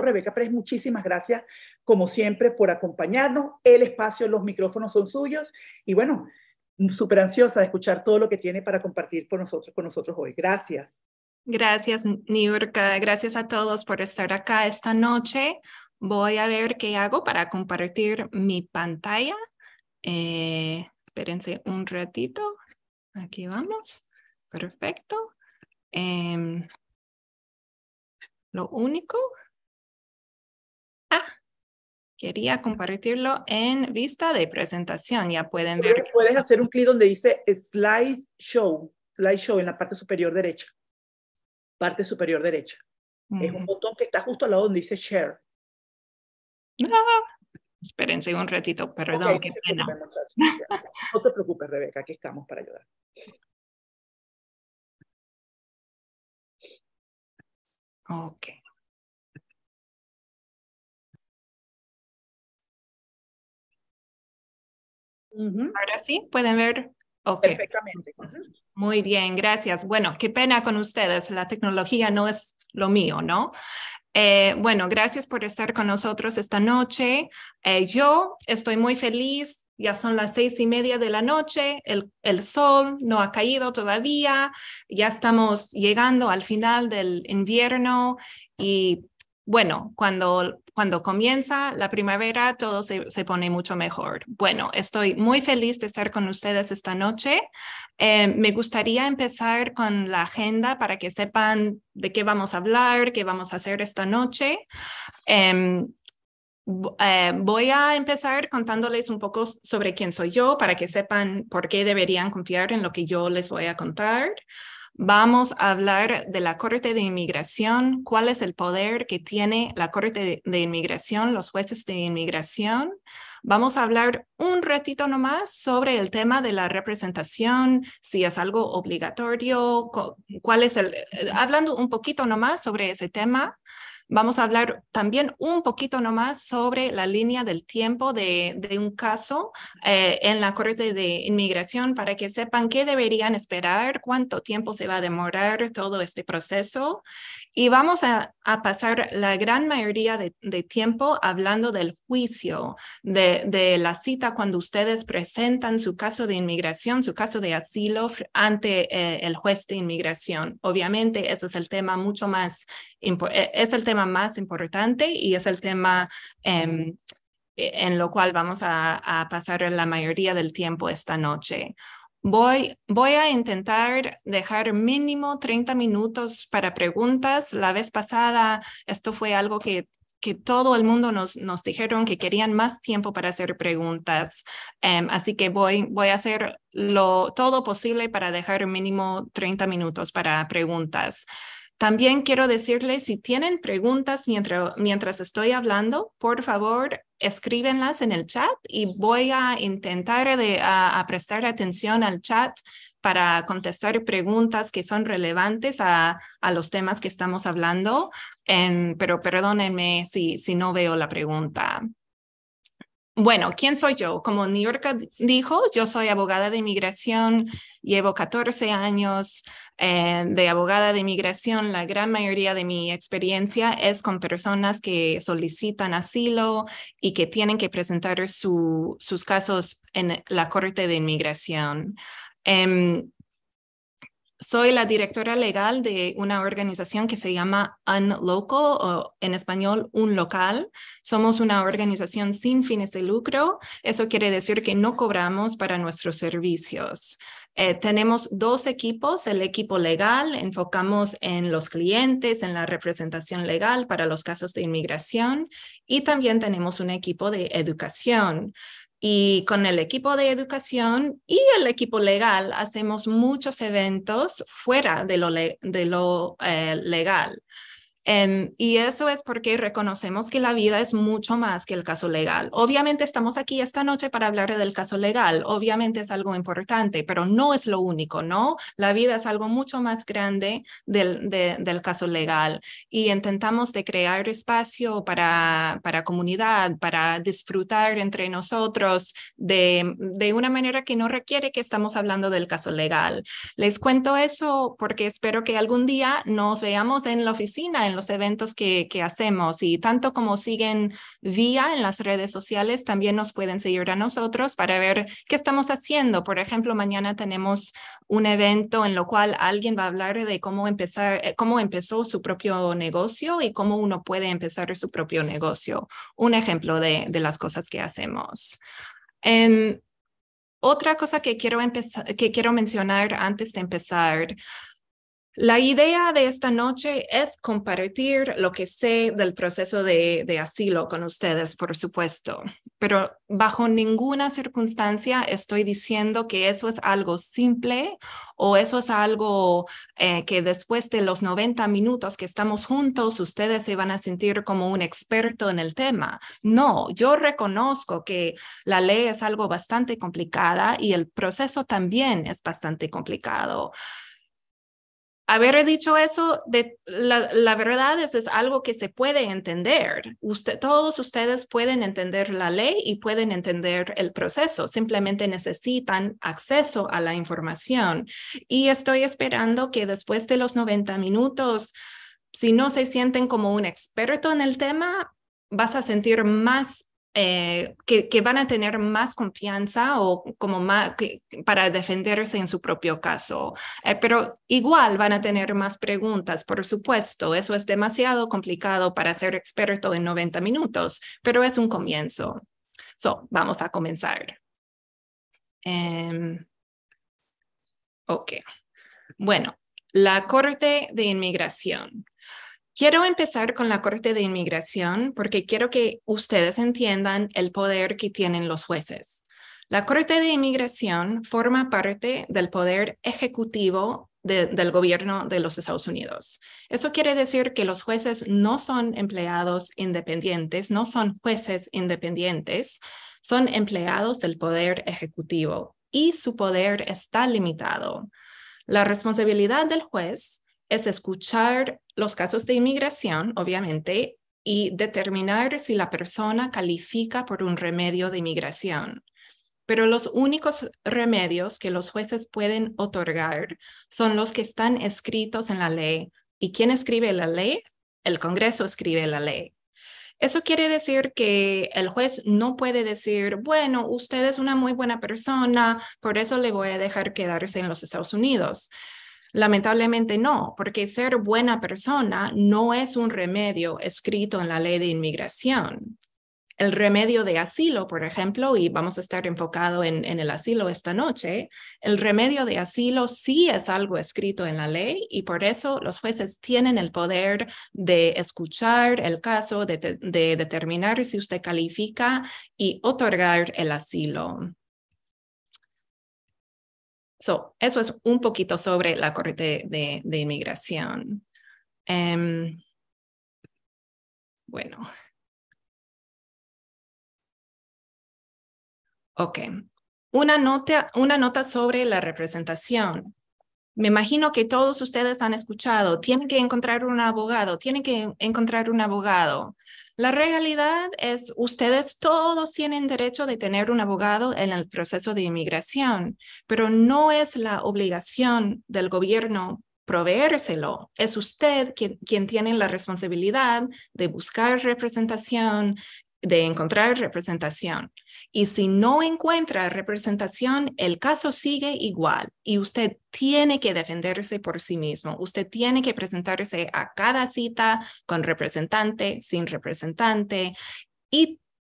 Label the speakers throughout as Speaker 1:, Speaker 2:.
Speaker 1: Rebeca Pérez, muchísimas gracias, como siempre, por acompañarnos. El espacio, los micrófonos son suyos. Y bueno, súper ansiosa de escuchar todo lo que tiene para compartir con nosotros, con nosotros hoy. Gracias.
Speaker 2: Gracias, Niurka. Gracias a todos por estar acá esta noche. Voy a ver qué hago para compartir mi pantalla. Eh, espérense un ratito. Aquí vamos. Perfecto. Em, lo único quería compartirlo en vista de presentación, ya pueden ver.
Speaker 1: Puedes, hacer un clic donde dice slideshow, slideshow en la parte superior derecha. Parte superior derecha. Es un botón que está justo al lado donde dice share. esperen
Speaker 2: espérense un ratito, perdón, no
Speaker 3: no te preocupes, Rebeca, aquí estamos para ayudar. Ok.
Speaker 2: Ahora sí, pueden ver.
Speaker 3: Perfectamente.
Speaker 2: Muy bien, gracias. Bueno, qué pena con ustedes, la tecnología no es lo mío, ¿no? Eh, bueno, gracias por estar con nosotros esta noche. Eh, yo estoy muy feliz ya son las seis y media de la noche, el, el, sol no ha caído todavía, ya estamos llegando al final del invierno y bueno, cuando, cuando comienza la primavera todo se, pone mucho mejor. Bueno, estoy muy feliz de estar con ustedes esta noche. Eh, me gustaría empezar con la agenda para que sepan de qué vamos a hablar, qué vamos a hacer esta noche. Em, eh, voy a empezar contándoles un poco sobre quién soy yo para que sepan por qué deberían confiar en lo que yo les voy a contar. Vamos a hablar de la Corte de Inmigración, cuál es el poder que tiene la Corte de Inmigración, los jueces de inmigración. Vamos a hablar un ratito nomás sobre el tema de la representación, si es algo obligatorio, cuál es el, eh, hablando un poquito nomás sobre ese tema. Vamos a hablar también un poquito nomás sobre la línea del tiempo de, un caso eh, en la Corte de Inmigración para que sepan qué deberían esperar, cuánto tiempo se va a demorar todo este proceso. Y vamos a, pasar la gran mayoría de, tiempo hablando del juicio, de, la cita cuando ustedes presentan su caso de inmigración, su caso de asilo ante eh, el juez de inmigración. Obviamente, eso es el tema mucho más e-, es el tema más importante y es el tema em, e-, en lo cual vamos a, pasar la mayoría del tiempo esta noche. Voy, a intentar dejar mínimo 30 minutos para preguntas. La vez pasada, esto fue algo que, todo el mundo nos, dijeron que querían más tiempo para hacer preguntas. Em, así que voy, voy a hacer lo, todo posible para dejar mínimo 30 minutos para preguntas. También quiero decirles, si tienen preguntas mientras, mientras estoy hablando, por favor, escríbenlas en el chat y voy a intentar prestar atención al chat para contestar preguntas que son relevantes a, los temas que estamos hablando, pero perdónenme si, si no veo la pregunta bueno, ¿quién soy yo? Como New York dijo, yo soy abogada de inmigración, llevo 14 años eh, de abogada de inmigración. La gran mayoría de mi experiencia es con personas que solicitan asilo y que tienen que presentar su, sus casos en la Corte de Inmigración. Em, soy la directora legal de una organización que se llama Unlocal o en español Un Local. Somos una organización sin fines de lucro. Eso quiere decir que no cobramos para nuestros servicios. Eh, tenemos dos equipos, el equipo legal, enfocamos en los clientes, en la representación legal para los casos de inmigración y también tenemos un equipo de educación. Y con el equipo de educación y el equipo legal hacemos muchos eventos fuera de lo, eh, legal. Em, y eso es porque reconocemos que la vida es mucho más que el caso legal. Obviamente estamos aquí esta noche para hablar del caso legal, obviamente es algo importante, pero no es lo único, ¿no? La vida es algo mucho más grande del, del caso legal y intentamos de crear espacio para, para comunidad, para disfrutar entre nosotros de, de una manera que no requiere que estamos hablando del caso legal. Les cuento eso porque espero que algún día nos veamos en la oficina, en en los eventos que, que hacemos y tanto como siguen vía en las redes sociales, también nos pueden seguir a nosotros para ver qué estamos haciendo. Por ejemplo, mañana tenemos un evento en lo cual alguien va a hablar de cómo empezar, eh, cómo empezó su propio negocio y cómo uno puede empezar su propio negocio. Un ejemplo de, de las cosas que hacemos. Em, otra cosa que quiero, que quiero mencionar antes de empezar, la idea de esta noche es compartir lo que sé del proceso de, asilo con ustedes, por supuesto, pero bajo ninguna circunstancia estoy diciendo que eso es algo simple o eso es algo eh, que después de los 90 minutos que estamos juntos, ustedes se van a sentir como un experto en el tema. No, yo reconozco que la ley es algo bastante complicada y el proceso también es bastante complicado haber dicho eso, de, la, verdad es, es algo que se puede entender. Usted, todos ustedes pueden entender la ley y pueden entender el proceso, simplemente necesitan acceso a la información. Y estoy esperando que después de los 90 minutos, si no se sienten como un experto en el tema, vas a sentir más eh, que, van a tener más confianza o como más, para defenderse en su propio caso. Eh, pero igual van a tener más preguntas, por supuesto. Eso es demasiado complicado para ser experto en 90 minutos, pero es un comienzo. vamos a comenzar. Em, ok. Bueno, la Corte de Inmigración. Quiero empezar con la Corte de Inmigración porque quiero que ustedes entiendan el poder que tienen los jueces. La Corte de Inmigración forma parte del poder ejecutivo del gobierno de los Estados Unidos. Eso quiere decir que los jueces no son empleados independientes, no son jueces independientes, son empleados del poder ejecutivo y su poder está limitado. La responsabilidad del juez es escuchar los casos de inmigración, obviamente, y determinar si la persona califica por un remedio de inmigración. Pero los únicos remedios que los jueces pueden otorgar son los que están escritos en la ley. ¿Y quién escribe la ley? El Congreso escribe la ley. Eso quiere decir que el juez no puede decir, bueno, usted es una muy buena persona, por eso le voy a dejar quedarse en los Estados Unidos. Lamentablemente no, porque ser buena persona no es un remedio escrito en la ley de inmigración. El remedio de asilo, por ejemplo, y vamos a estar enfocado en, el asilo esta noche, el remedio de asilo sí es algo escrito en la ley y por eso los jueces tienen el poder de escuchar el caso, de determinar si usted califica y otorgar el asilo. So, eso es un poquito sobre la corriente de, inmigración. Em, bueno. Ok. Una nota, una nota sobre la representación. Me imagino que todos ustedes han escuchado, tienen que encontrar un abogado, tienen que encontrar un abogado. La realidad es ustedes todos tienen derecho de tener un abogado en el proceso de inmigración, pero no es la obligación del gobierno proveérselo. Es usted quien, quien tiene la responsabilidad de buscar representación, de encontrar representación. Y si no encuentra representación, el caso sigue igual y usted tiene que defenderse por sí mismo. Usted tiene que presentarse a cada cita con representante, sin representante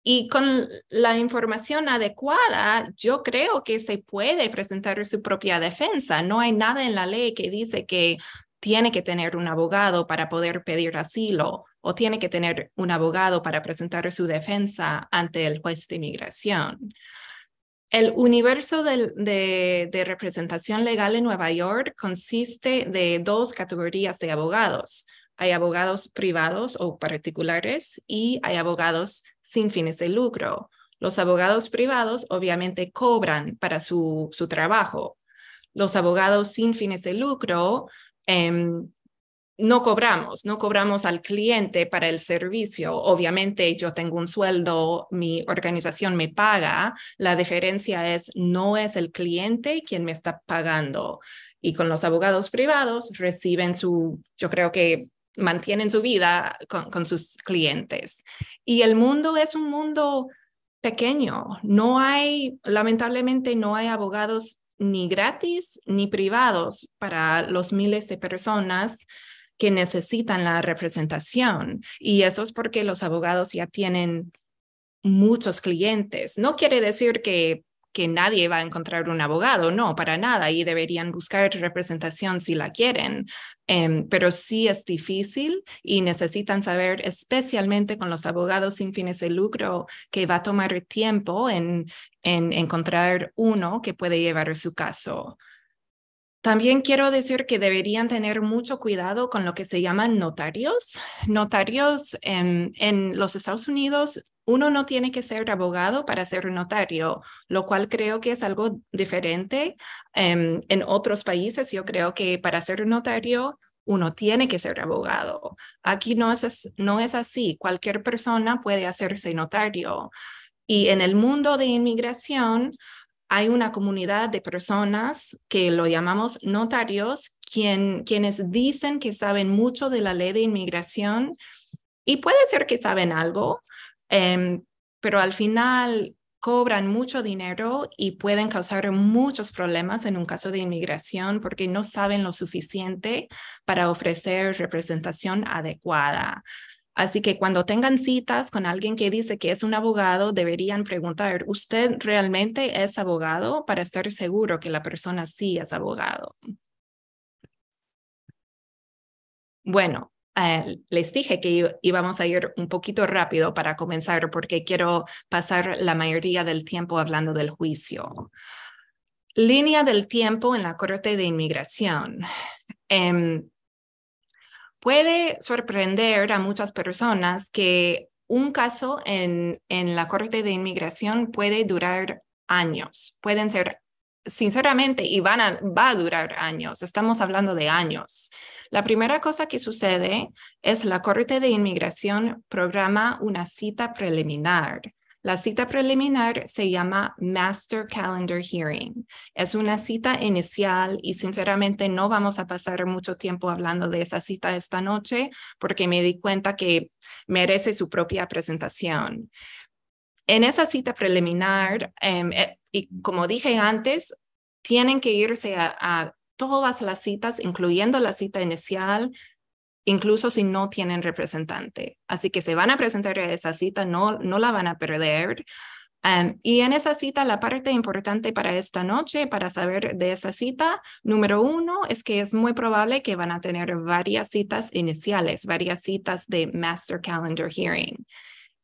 Speaker 2: y con la información adecuada, yo creo que se puede presentar su propia defensa. No hay nada en la ley que dice que tiene que tener un abogado para poder pedir asilo o tiene que tener un abogado para presentar su defensa ante el juez de inmigración. El universo de, representación legal en Nueva York consiste de dos categorías de abogados. Hay abogados privados o particulares y hay abogados sin fines de lucro. Los abogados privados obviamente cobran para su, su trabajo. Los abogados sin fines de lucro em, no cobramos, no cobramos al cliente para el servicio. Obviamente yo tengo un sueldo, mi organización me paga, la diferencia es no es el cliente quien me está pagando. Y con los abogados privados reciben su, yo creo que mantienen su vida con, sus clientes. Y el mundo es un mundo pequeño. No hay, lamentablemente, no hay abogados ni gratis ni privados para los miles de personas que necesitan la representación. Y eso es porque los abogados ya tienen muchos clientes. No quiere decir que, que nadie va a encontrar un abogado, no, para nada, y deberían buscar representación si la quieren, em, pero sí es difícil y necesitan saber, especialmente con los abogados sin fines de lucro, que va a tomar tiempo en, en encontrar uno que puede llevar su caso. También quiero decir que deberían tener mucho cuidado con lo que se llaman notarios. Notarios em, en, los Estados Unidos, uno no tiene que ser abogado para ser notario, lo cual creo que es algo diferente. Em, en otros países, yo creo que para ser notario uno tiene que ser abogado. Aquí no es, no es así. Cualquier persona puede hacerse notario. Y en el mundo de inmigración, hay una comunidad de personas que lo llamamos notarios, quienes dicen que saben mucho de la ley de inmigración y puede ser que saben algo, em, pero al final cobran mucho dinero y pueden causar muchos problemas en un caso de inmigración porque no saben lo suficiente para ofrecer representación adecuada. Así que cuando tengan citas con alguien que dice que es un abogado, deberían preguntar, ¿usted realmente es abogado? Para estar seguro que la persona sí es abogado. Bueno, eh, les dije que íbamos a ir un poquito rápido para comenzar porque quiero pasar la mayoría del tiempo hablando del juicio. Línea del tiempo en la Corte de Inmigración. Em, puede sorprender a muchas personas que un caso en, la Corte de Inmigración puede durar años, pueden ser sinceramente, y van va a durar años, estamos hablando de años. La primera cosa que sucede es la Corte de Inmigración programa una cita preliminar la cita preliminar se llama Master Calendar Hearing. Es una cita inicial y sinceramente no vamos a pasar mucho tiempo hablando de esa cita esta noche porque me di cuenta que merece su propia presentación. En esa cita preliminar, em, eh, y como dije antes, tienen que irse a todas las citas, incluyendo la cita inicial, incluso si no tienen representante. Así que se van a presentar a esa cita, no, no la van a perder. y en esa cita, la parte importante para esta noche, para saber de esa cita, número uno, es que es muy probable que van a tener varias citas iniciales, varias citas de Master Calendar Hearing.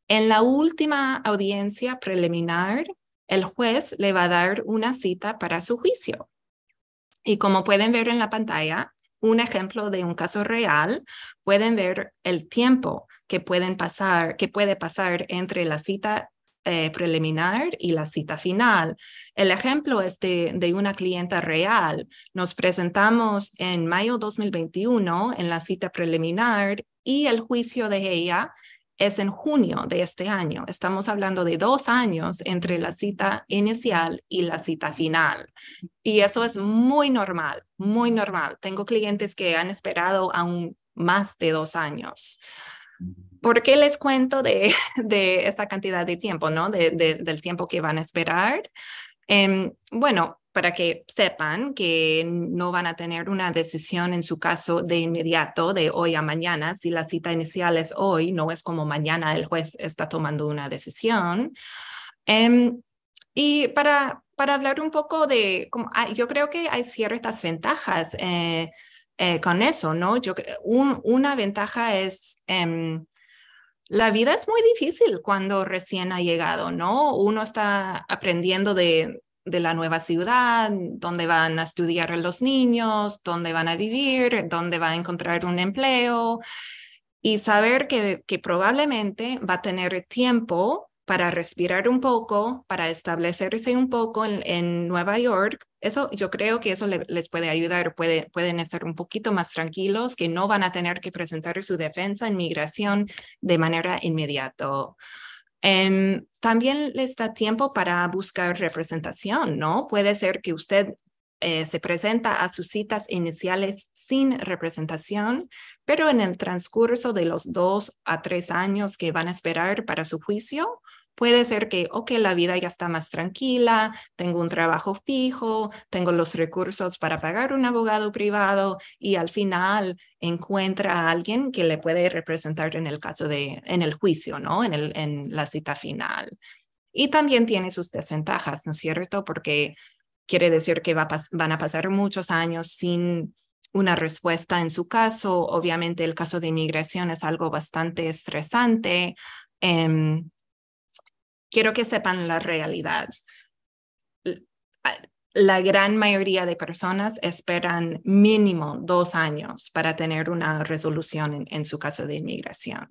Speaker 2: En la última audiencia preliminar, el juez le va a dar una cita para su juicio. Y como pueden ver en la pantalla, un ejemplo de un caso real, pueden ver el tiempo que pueden pasar, puede pasar entre la cita eh, preliminar y la cita final. El ejemplo es de, una clienta real. Nos presentamos en mayo 2021 en la cita preliminar y el juicio de ella es en junio de este año. Estamos hablando de dos años entre la cita inicial y la cita final. Y eso es muy normal, muy normal. Tengo clientes que han esperado aún más de dos años. ¿Por qué les cuento de, de esta cantidad de tiempo, no? del tiempo que van a esperar. Em, bueno, para que sepan que no van a tener una decisión en su caso de inmediato, de hoy a mañana. Si la cita inicial es hoy, no es como mañana el juez está tomando una decisión. Em, y para, para hablar un poco de, como, ah, yo creo que hay ciertas ventajas eh, eh, con eso, ¿no? Yo, una ventaja es... Em, la vida es muy difícil cuando recién ha llegado, ¿no? Uno está aprendiendo de, de la nueva ciudad, donde van a estudiar los niños, dónde van a vivir, dónde va a encontrar un empleo y saber que, probablemente va a tener tiempo para respirar un poco, para establecerse un poco en, Nueva York, eso yo creo que eso les puede ayudar, puede, pueden estar un poquito más tranquilos, que no van a tener que presentar su defensa en migración de manera inmediata. Em, también les da tiempo para buscar representación, ¿no? Puede ser que usted eh, se presenta a sus citas iniciales sin representación, pero en el transcurso de los dos a tres años que van a esperar para su juicio, Puede ser que, ok, la vida ya está más tranquila, tengo un trabajo fijo, tengo los recursos para pagar un abogado privado y al final encuentra a alguien que le puede representar en el caso de, en el juicio, ¿no? En, el, en la cita final. Y también tiene sus desventajas, ¿no es cierto? Porque quiere decir que van a pasar muchos años sin una respuesta en su caso. Obviamente el caso de inmigración es algo bastante estresante. Em, quiero que sepan la realidad. La gran mayoría de personas esperan mínimo dos años para tener una resolución en, su caso de inmigración.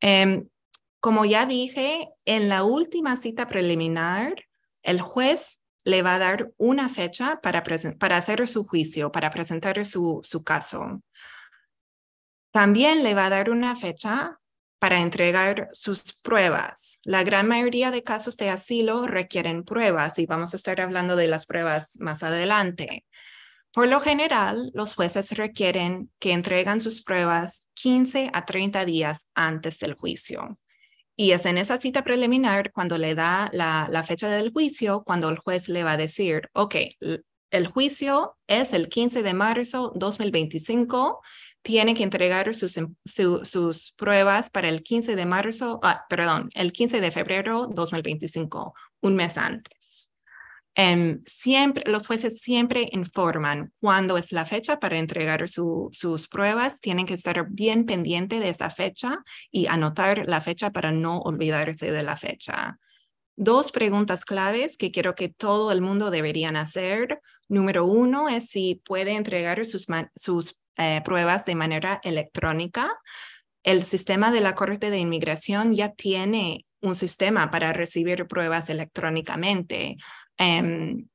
Speaker 2: Em, como ya dije, en la última cita preliminar, el juez le va a dar una fecha para, para hacer su juicio, para presentar su, su caso. También le va a dar una fecha para entregar sus pruebas. La gran mayoría de casos de asilo requieren pruebas y vamos a estar hablando de las pruebas más adelante. Por lo general, los jueces requieren que entregan sus pruebas 15 a 30 días antes del juicio. Y es en esa cita preliminar cuando le da la, fecha del juicio, cuando el juez le va a decir, ok, el juicio es el 15 de marzo 2025 tiene que entregar sus, em, pruebas para el 15 de marzo, ah, perdón, el 15 de febrero 2025, un mes antes. Em, siempre, los jueces siempre informan cuándo es la fecha para entregar sus pruebas. Tienen que estar bien pendiente de esa fecha y anotar la fecha para no olvidarse de la fecha dos preguntas claves que quiero que todo el mundo deberían hacer. Número uno es si puede entregar sus, sus eh, pruebas de manera electrónica. El sistema de la Corte de Inmigración ya tiene un sistema para recibir pruebas electrónicamente. Em,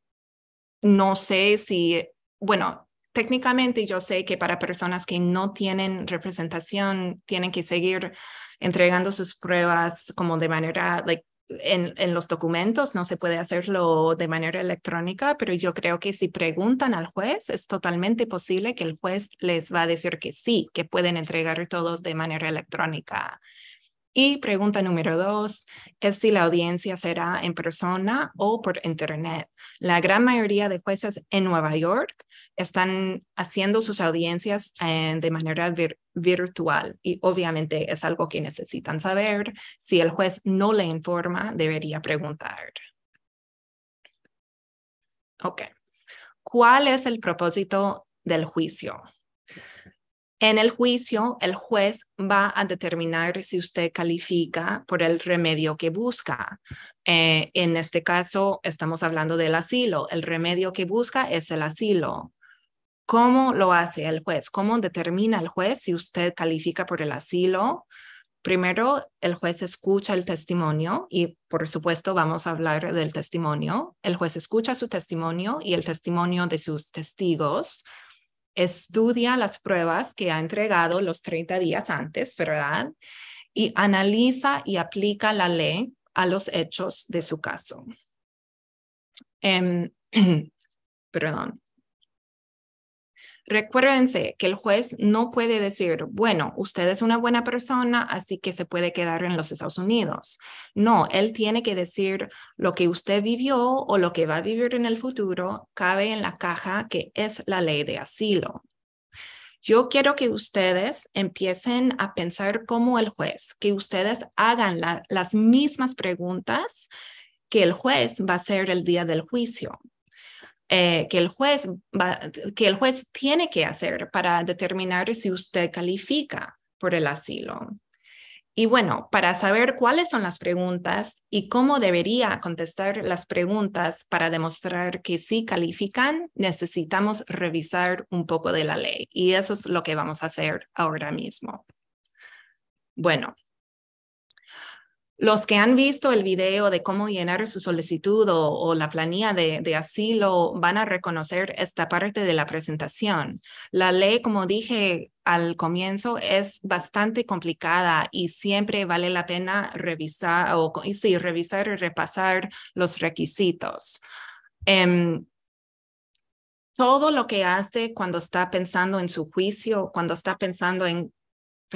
Speaker 2: no sé si, bueno, técnicamente yo sé que para personas que no tienen representación, tienen que seguir entregando sus pruebas como de manera like, en, los documentos, no se puede hacerlo de manera electrónica, pero yo creo que si preguntan al juez, es totalmente posible que el juez les va a decir que sí, que pueden entregar todo de manera electrónica. Y pregunta número dos es si la audiencia será en persona o por Internet. La gran mayoría de jueces en Nueva York están haciendo sus audiencias eh, de manera virtual y obviamente es algo que necesitan saber. Si el juez no le informa, debería preguntar. Ok. ¿Cuál es el propósito del juicio? En el juicio, el juez va a determinar si usted califica por el remedio que busca. Eh, en este caso, estamos hablando del asilo. El remedio que busca es el asilo. ¿Cómo lo hace el juez? ¿Cómo determina el juez si usted califica por el asilo? Primero, el juez escucha el testimonio y por supuesto vamos a hablar del testimonio. El juez escucha su testimonio y el testimonio de sus testigos estudia las pruebas que ha entregado los 30 días antes, ¿verdad? Y analiza y aplica la ley a los hechos de su caso. Em, perdón. Recuérdense que el juez no puede decir, bueno, usted es una buena persona, así que se puede quedar en los Estados Unidos. No, él tiene que decir lo que usted vivió o lo que va a vivir en el futuro cabe en la caja que es la ley de asilo. Yo quiero que ustedes empiecen a pensar como el juez, que ustedes hagan las mismas preguntas que el juez va a hacer el día del juicio. Eh, que, el juez que el juez tiene que hacer para determinar si usted califica por el asilo. Y bueno, para saber cuáles son las preguntas y cómo debería contestar las preguntas para demostrar que sí califican, necesitamos revisar un poco de la ley. Y eso es lo que vamos a hacer ahora mismo. Bueno, los que han visto el video de cómo llenar su solicitud o, la planilla de, asilo van a reconocer esta parte de la presentación. La ley, como dije al comienzo, es bastante complicada y siempre vale la pena revisar o y revisar y repasar los requisitos. Em, todo lo que hace cuando está pensando en su juicio, cuando está pensando en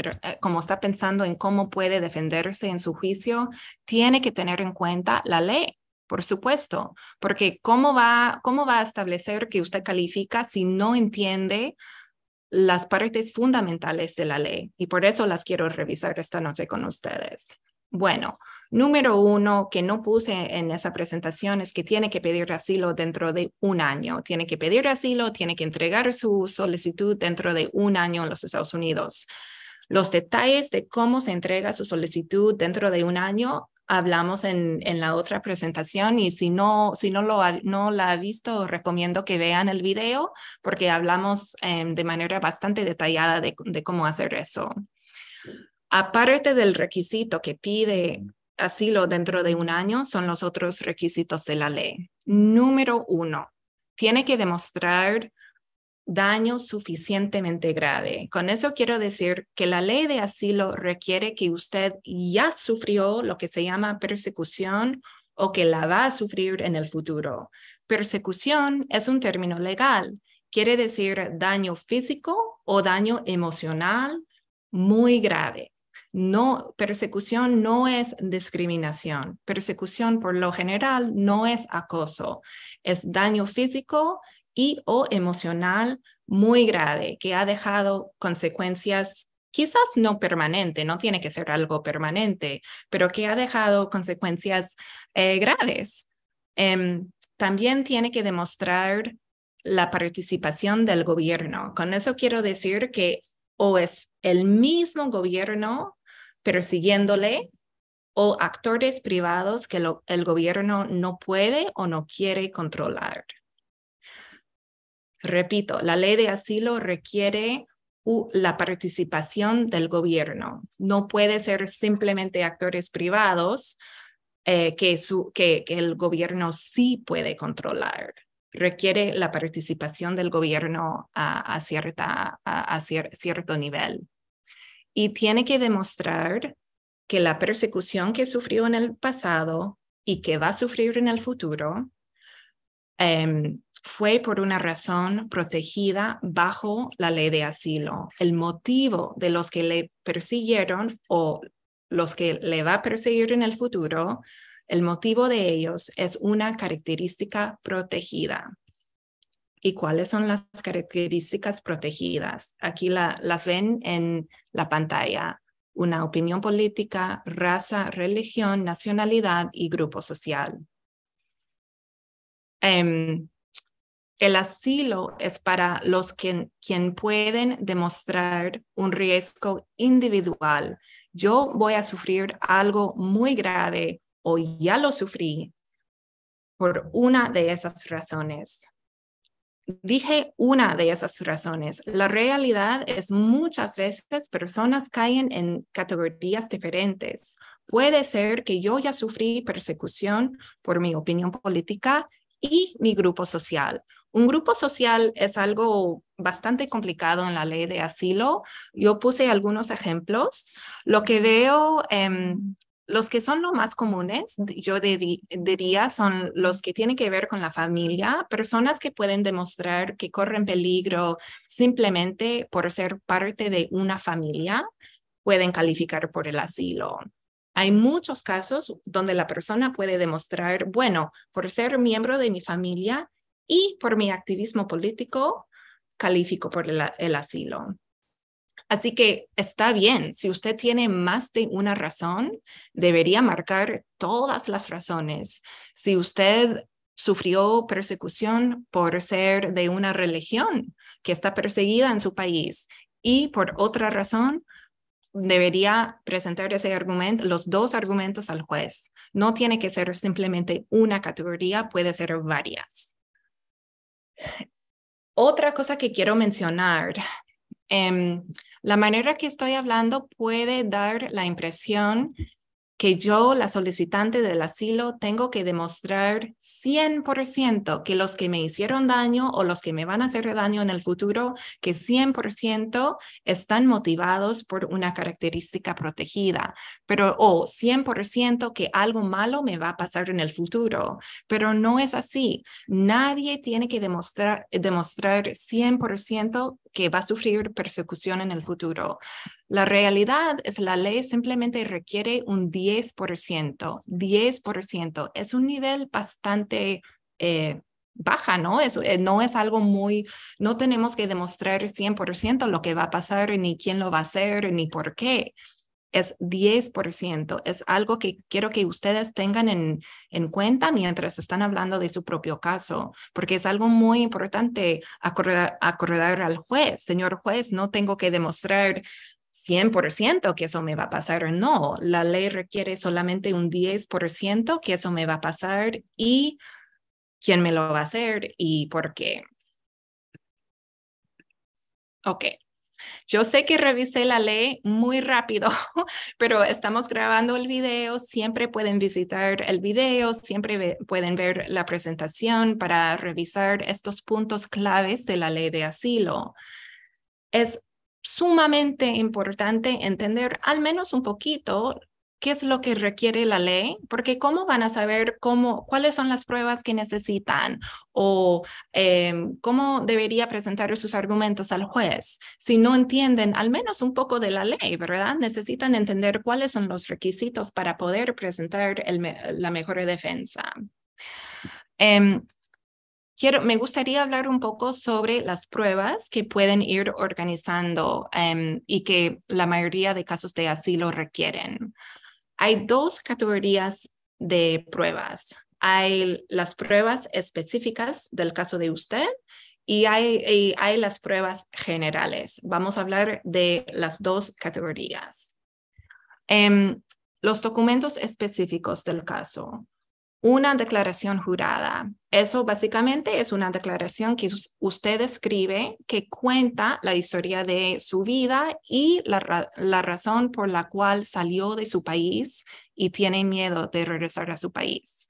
Speaker 2: pero eh, como está pensando en cómo puede defenderse en su juicio, tiene que tener en cuenta la ley. Por supuesto, porque ¿cómo va, ¿cómo va a establecer que usted califica si no entiende las partes fundamentales de la ley? Y por eso las quiero revisar esta noche con ustedes. Bueno, número uno que no puse en esa presentación es que tiene que pedir asilo dentro de un año. Tiene que pedir asilo, tiene que entregar su solicitud dentro de un año en los Estados Unidos. Los detalles de cómo se entrega su solicitud dentro de un año hablamos en, la otra presentación y si no, si no, lo no la ha visto, recomiendo que vean el video porque hablamos em, de manera bastante detallada de, cómo hacer eso. Aparte del requisito que pide asilo dentro de un año, son los otros requisitos de la ley. Número uno, tiene que demostrar daño suficientemente grave. Con eso quiero decir que la ley de asilo requiere que usted ya sufrió lo que se llama persecución o que la va a sufrir en el futuro. Persecución es un término legal, quiere decir daño físico o daño emocional muy grave. No, persecución no es discriminación. Persecución por lo general no es acoso, es daño físico y o emocional muy grave que ha dejado consecuencias quizás no permanente, no tiene que ser algo permanente, pero que ha dejado consecuencias eh, graves. Em, también tiene que demostrar la participación del gobierno. Con eso quiero decir que o es el mismo gobierno persiguiéndole o actores privados que el gobierno no puede o no quiere controlar. Repito, la ley de asilo requiere la participación del gobierno. No puede ser simplemente actores privados eh, que, el gobierno sí puede controlar requiere la participación del gobierno a, cierta, a, cierto nivel. Y tiene que demostrar que la persecución que sufrió en el pasado y que va a sufrir en el futuro Em, fue por una razón protegida bajo la ley de asilo. El motivo de los que le persiguieron o los que le va a perseguir en el futuro, el motivo de ellos es una característica protegida. ¿Y cuáles son las características protegidas? Aquí las ven en la pantalla. Una opinión política, raza, religión, nacionalidad y grupo social. Em, el asilo es para los que quien pueden demostrar un riesgo individual. Yo voy a sufrir algo muy grave o ya lo sufrí por una de esas razones. Dije una de esas razones. La realidad es muchas veces personas caen en categorías diferentes. Puede ser que yo ya sufrí persecución por mi opinión política y mi grupo social. Un grupo social es algo bastante complicado en la ley de asilo. Yo puse algunos ejemplos. Lo que veo, em, los que son lo más comunes, yo diría, son los que tienen que ver con la familia, personas que pueden demostrar que corren peligro simplemente por ser parte de una familia pueden calificar por el asilo. Hay muchos casos donde la persona puede demostrar, bueno, por ser miembro de mi familia y por mi activismo político, califico por el, asilo. Así que está bien, si usted tiene más de una razón, debería marcar todas las razones. Si usted sufrió persecución por ser de una religión que está perseguida en su país y por otra razón, debería presentar ese argumento, los dos argumentos al juez. No tiene que ser simplemente una categoría, puede ser varias. Otra cosa que quiero mencionar, em, la manera que estoy hablando puede dar la impresión que yo, la solicitante del asilo, tengo que demostrar 100% que los que me hicieron daño o los que me van a hacer daño en el futuro, que 100% están motivados por una característica protegida, pero o 100% que algo malo me va a pasar en el futuro, pero no es así. Nadie tiene que demostrar, demostrar 100% que va a sufrir persecución en el futuro. La realidad es la ley simplemente requiere un 10%, 10%. Es un nivel bastante eh, baja, ¿no? Es, eh, no es algo muy, no tenemos que demostrar 100% lo que va a pasar, ni quién lo va a hacer, ni por qué es 10%. Es algo que quiero que ustedes tengan en, cuenta mientras están hablando de su propio caso, porque es algo muy importante acordar, al juez, señor juez, no tengo que demostrar 100% que eso me va a pasar. No, la ley requiere solamente un 10% que eso me va a pasar y quién me lo va a hacer y por qué. Ok, yo sé que revisé la ley muy rápido, pero estamos grabando el video. Siempre pueden visitar el video, siempre pueden ver la presentación para revisar estos puntos claves de la ley de asilo. Es sumamente importante entender al menos un poquito qué es lo que requiere la ley, porque cómo van a saber cómo, cuáles son las pruebas que necesitan o em, cómo debería presentar sus argumentos al juez si no entienden al menos un poco de la ley, ¿verdad? Necesitan entender cuáles son los requisitos para poder presentar la mejor defensa. Em, me gustaría hablar un poco sobre las pruebas que pueden ir organizando em, y que la mayoría de casos de asilo requieren. Hay dos categorías de pruebas. Hay las pruebas específicas del caso de usted y hay, las pruebas generales. Vamos a hablar de las dos categorías. Em, los documentos específicos del caso una declaración jurada. Eso básicamente es una declaración que usted escribe que cuenta la historia de su vida y la, razón por la cual salió de su país y tiene miedo de regresar a su país.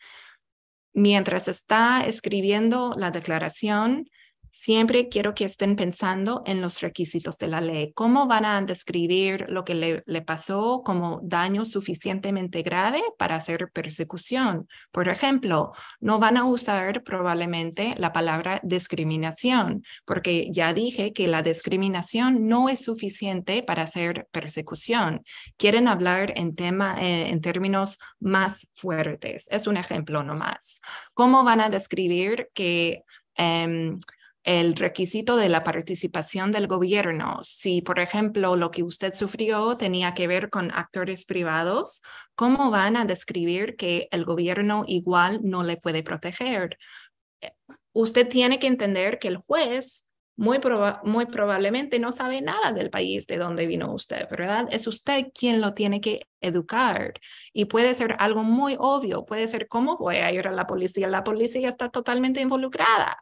Speaker 2: Mientras está escribiendo la declaración, Siempre quiero que estén pensando en los requisitos de la ley, cómo van a describir lo que le, pasó como daño suficientemente grave para hacer persecución. Por ejemplo, no van a usar probablemente la palabra discriminación, porque ya dije que la discriminación no es suficiente para hacer persecución. Quieren hablar en, tema, eh, en términos más fuertes. Es un ejemplo nomás. ¿Cómo van a describir que... Em, el requisito de la participación del gobierno. Si, por ejemplo, lo que usted sufrió tenía que ver con actores privados, ¿cómo van a describir que el gobierno igual no le puede proteger? Eh, usted tiene que entender que el juez muy, muy probablemente no sabe nada del país de donde vino usted, ¿verdad? Es usted quien lo tiene que educar y puede ser algo muy obvio, puede ser cómo voy a ir a la policía, la policía está totalmente involucrada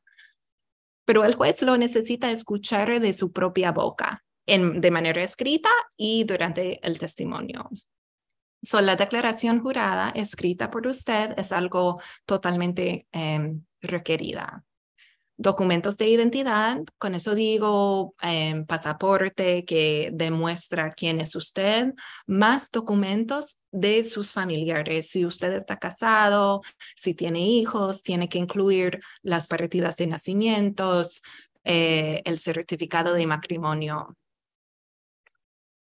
Speaker 2: pero el juez lo necesita escuchar de su propia boca, de manera escrita y durante el testimonio. la declaración jurada escrita por usted es algo totalmente em, requerida. Documentos de identidad, con eso digo em, pasaporte que demuestra quién es usted, más documentos de sus familiares. Si usted está casado, si tiene hijos, tiene que incluir las partidas de nacimientos, eh, el certificado de matrimonio.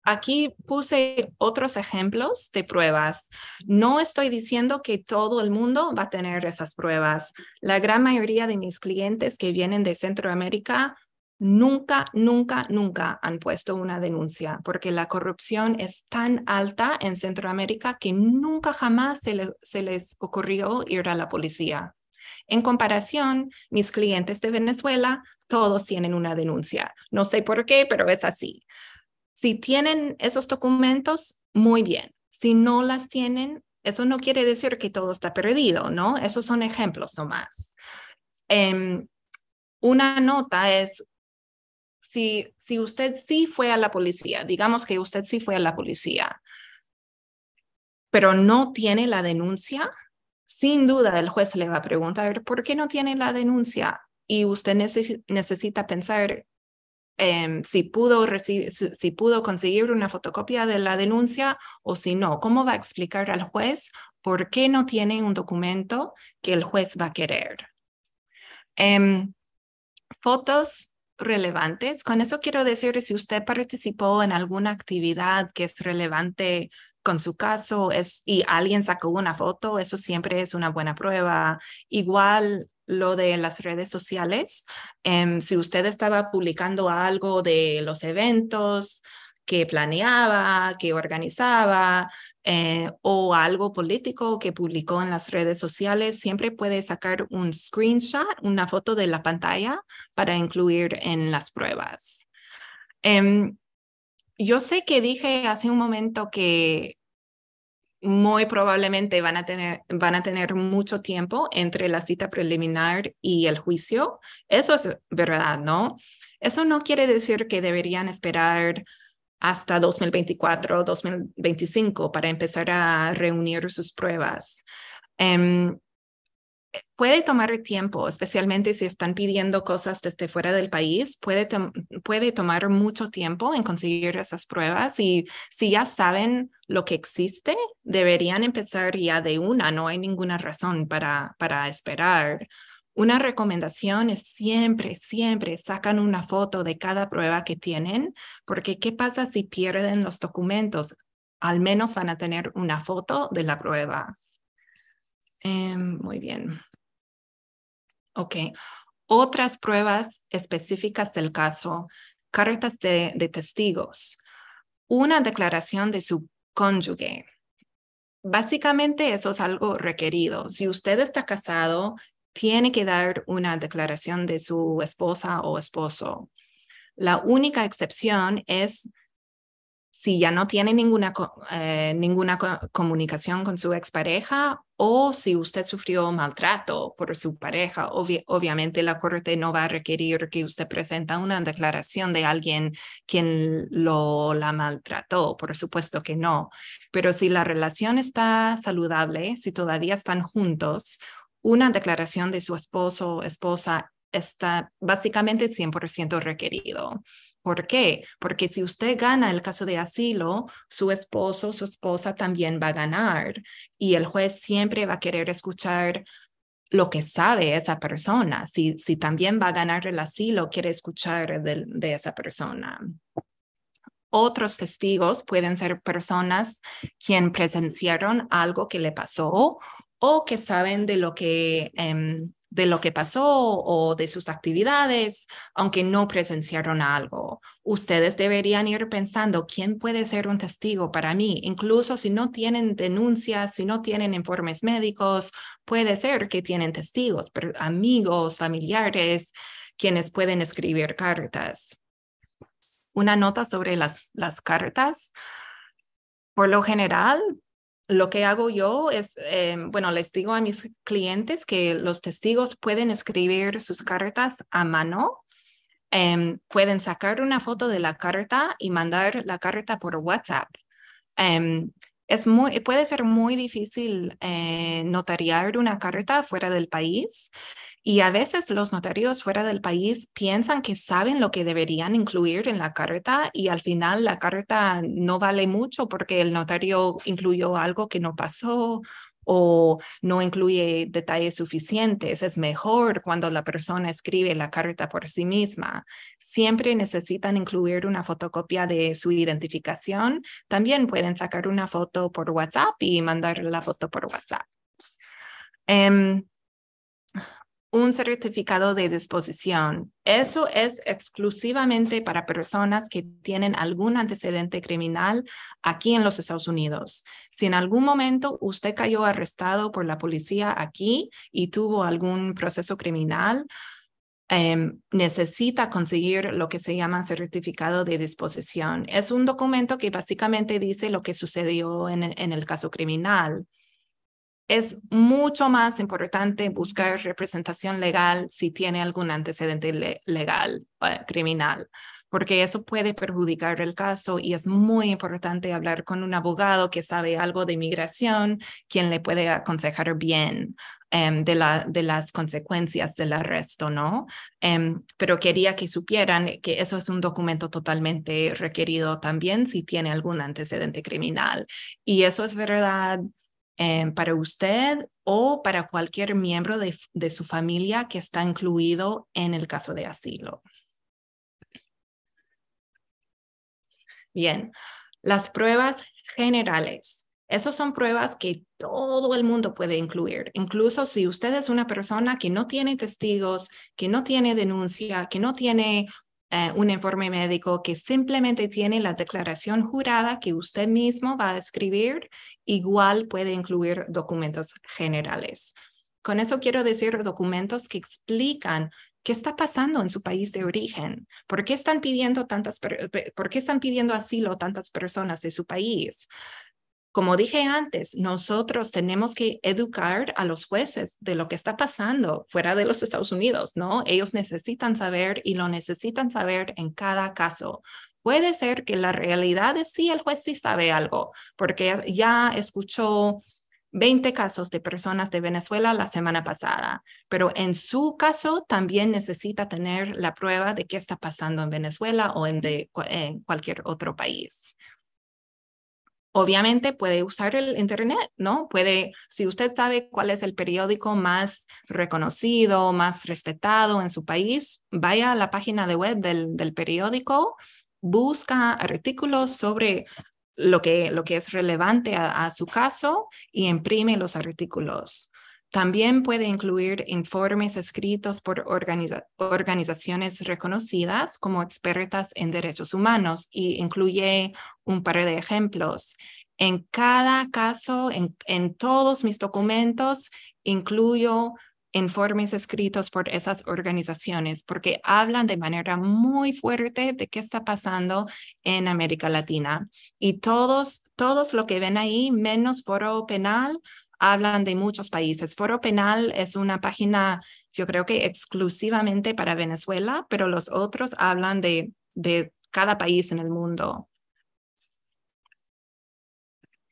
Speaker 2: Aquí puse otros ejemplos de pruebas. No estoy diciendo que todo el mundo va a tener esas pruebas. La gran mayoría de mis clientes que vienen de Centroamérica nunca, nunca, nunca han puesto una denuncia, porque la corrupción es tan alta en Centroamérica que nunca jamás se, les ocurrió ir a la policía. En comparación, mis clientes de Venezuela, todos tienen una denuncia. No sé por qué, pero es así. Si tienen esos documentos, muy bien. Si no las tienen, eso no quiere decir que todo está perdido, ¿no? Esos son ejemplos nomás. Em, una nota es si, usted sí fue a la policía, digamos que usted sí fue a la policía, pero no tiene la denuncia, sin duda el juez le va a preguntar, ¿por qué no tiene la denuncia? Y usted necesita pensar em, si, pudo si pudo conseguir una fotocopia de la denuncia o si no. ¿Cómo va a explicar al juez por qué no tiene un documento que el juez va a querer? Em, fotos relevantes. Con eso quiero decir, si usted participó en alguna actividad que es relevante con su caso es, y alguien sacó una foto, eso siempre es una buena prueba. Igual lo de las redes sociales, em, si usted estaba publicando algo de los eventos, que planeaba, que organizaba eh, o algo político que publicó en las redes sociales, siempre puede sacar un screenshot, una foto de la pantalla para incluir en las pruebas. Em, yo sé que dije hace un momento que muy probablemente van a, tener, van a tener mucho tiempo entre la cita preliminar y el juicio. Eso es verdad, ¿no? Eso no quiere decir que deberían esperar hasta 2024 2025 para empezar a reunir sus pruebas. Em, puede tomar tiempo, especialmente si están pidiendo cosas desde fuera del país, puede, tomar mucho tiempo en conseguir esas pruebas y si ya saben lo que existe, deberían empezar ya de una, no hay ninguna razón para esperar. Una recomendación es siempre, siempre sacan una foto de cada prueba que tienen, porque ¿qué pasa si pierden los documentos? Al menos van a tener una foto de la prueba. Em, muy bien. Ok. Otras pruebas específicas del caso, cartas de, de testigos, una declaración de su cónyuge, Básicamente eso es algo requerido. Si usted está casado tiene que dar una declaración de su esposa o esposo. La única excepción es si ya no tiene ninguna, eh, ninguna comunicación con su expareja o si usted sufrió maltrato por su pareja. obviamente la corte no va a requerir que usted presenta una declaración de alguien quien lo la maltrató, por supuesto que no. Pero si la relación está saludable, si todavía están juntos, una declaración de su esposo o esposa está básicamente 100% requerido. ¿Por qué? Porque si usted gana el caso de asilo, su esposo, su esposa también va a ganar y el juez siempre va a querer escuchar lo que sabe esa persona. Si, si también va a ganar el asilo, quiere escuchar de, de esa persona. Otros testigos pueden ser personas quien presenciaron algo que le pasó o que saben de lo que, em, de lo que pasó o de sus actividades, aunque no presenciaron algo. Ustedes deberían ir pensando quién puede ser un testigo para mí, incluso si no tienen denuncias, si no tienen informes médicos, puede ser que tienen testigos, pero amigos, familiares, quienes pueden escribir cartas. Una nota sobre las, las cartas. Por lo general, lo que hago yo es, eh, bueno, les digo a mis clientes que los testigos pueden escribir sus cartas a mano, em, pueden sacar una foto de la carta y mandar la carta por WhatsApp. Em, es muy, puede ser muy difícil eh, notariar una carta fuera del país y a veces los notarios fuera del país piensan que saben lo que deberían incluir en la carta y al final la carta no vale mucho porque el notario incluyó algo que no pasó o no incluye detalles suficientes. Es mejor cuando la persona escribe la carta por sí misma. Siempre necesitan incluir una fotocopia de su identificación. También pueden sacar una foto por WhatsApp y mandar la foto por WhatsApp. Em, un certificado de disposición. Eso es exclusivamente para personas que tienen algún antecedente criminal aquí en los Estados Unidos. Si en algún momento usted cayó arrestado por la policía aquí y tuvo algún proceso criminal, em, necesita conseguir lo que se llama certificado de disposición. Es un documento que básicamente dice lo que sucedió en el caso criminal es mucho más importante buscar representación legal si tiene algún antecedente legal eh, criminal, porque eso puede perjudicar el caso y es muy importante hablar con un abogado que sabe algo de inmigración, quien le puede aconsejar bien em, de, la, de, las consecuencias del arresto, ¿no? Em, pero quería que supieran que eso es un documento totalmente requerido también si tiene algún antecedente criminal. Y eso es verdad eh, para usted o para cualquier miembro de, de su familia que está incluido en el caso de asilo. Bien, las pruebas generales. Esas son pruebas que todo el mundo puede incluir, incluso si usted es una persona que no tiene testigos, que no tiene denuncia, que no tiene eh, un informe médico que simplemente tiene la declaración jurada que usted mismo va a escribir, igual puede incluir documentos generales. Con eso quiero decir documentos que explican qué está pasando en su país de origen, por qué están pidiendo tantas, por qué están pidiendo asilo tantas personas de su país, como dije antes, nosotros tenemos que educar a los jueces de lo que está pasando fuera de los Estados Unidos, ¿no? Ellos necesitan saber y lo necesitan saber en cada caso. Puede ser que la realidad es sí, el juez sí sabe algo, porque ya escuchó 20 casos de personas de Venezuela la semana pasada, pero en su caso también necesita tener la prueba de qué está pasando en Venezuela o en, en cualquier otro país. Obviamente puede usar el Internet, ¿no? Puede, si usted sabe cuál es el periódico más reconocido, más respetado en su país, vaya a la página de web del, periódico, busca artículos sobre lo que, lo que es relevante a, su caso y imprime los artículos. También puede incluir informes escritos por organizaciones reconocidas como expertas en derechos humanos y incluye un par de ejemplos. En cada caso, en, todos mis documentos, incluyo informes escritos por esas organizaciones porque hablan de manera muy fuerte de qué está pasando en América Latina. Y todos, todos lo que ven ahí, menos foro penal, hablan de muchos países. Foro Penal es una página, yo creo que exclusivamente para Venezuela, pero los otros hablan de, de cada país en el mundo.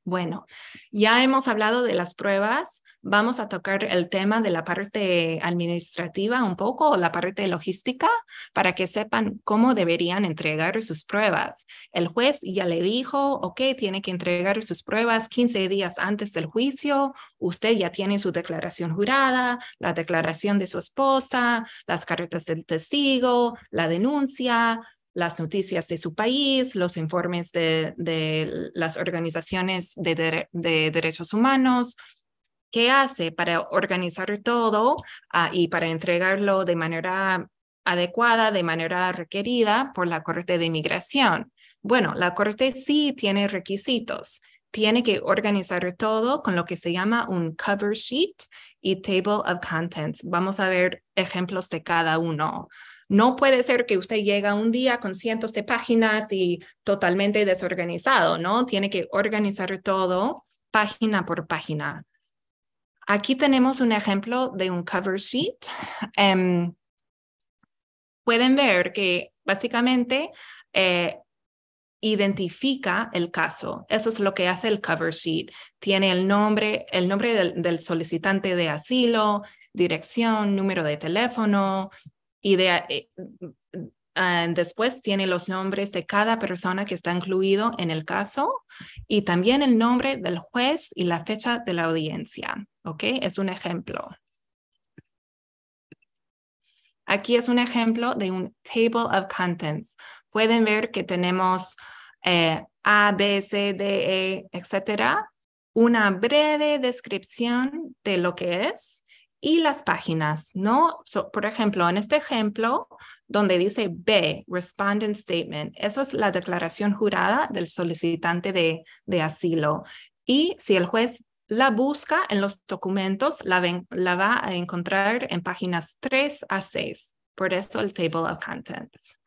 Speaker 2: Bueno, ya hemos hablado de las pruebas Vamos a tocar el tema de la parte administrativa un poco la parte logística para que sepan cómo deberían entregar sus pruebas. El juez ya le dijo, ok, tiene que entregar sus pruebas 15 días antes del juicio. Usted ya tiene su declaración jurada, la declaración de su esposa, las carretas del testigo, la denuncia, las noticias de su país, los informes de, las organizaciones de, derechos humanos, qué hace para organizar todo ah, y para entregarlo de manera adecuada, de manera requerida por la Corte de Inmigración. Bueno, la Corte sí tiene requisitos. Tiene que organizar todo con lo que se llama un cover sheet y table of contents. Vamos a ver ejemplos de cada uno. No puede ser que usted llegue un día con cientos de páginas y totalmente desorganizado, ¿no? Tiene que organizar todo página por página. Aquí tenemos un ejemplo de un cover sheet. Em, pueden ver que básicamente eh, identifica el caso. Eso es lo que hace el cover sheet. Tiene el nombre, el nombre del, solicitante de asilo, dirección, número de teléfono y eh, ah, después tiene los nombres de cada persona que está incluido en el caso y también el nombre del juez y la fecha de la audiencia. ¿ok? Es un ejemplo. Aquí es un ejemplo de un table of contents. Pueden ver que tenemos eh, A, B, C, D, E, etcétera. Una breve descripción de lo que es y las páginas, ¿no? por ejemplo, en este ejemplo, donde dice B, Respondent Statement, eso es la declaración jurada del solicitante de, de asilo. Y si el juez la busca en los documentos, la, va a encontrar en páginas 3 a 6, por eso el Table of Contents.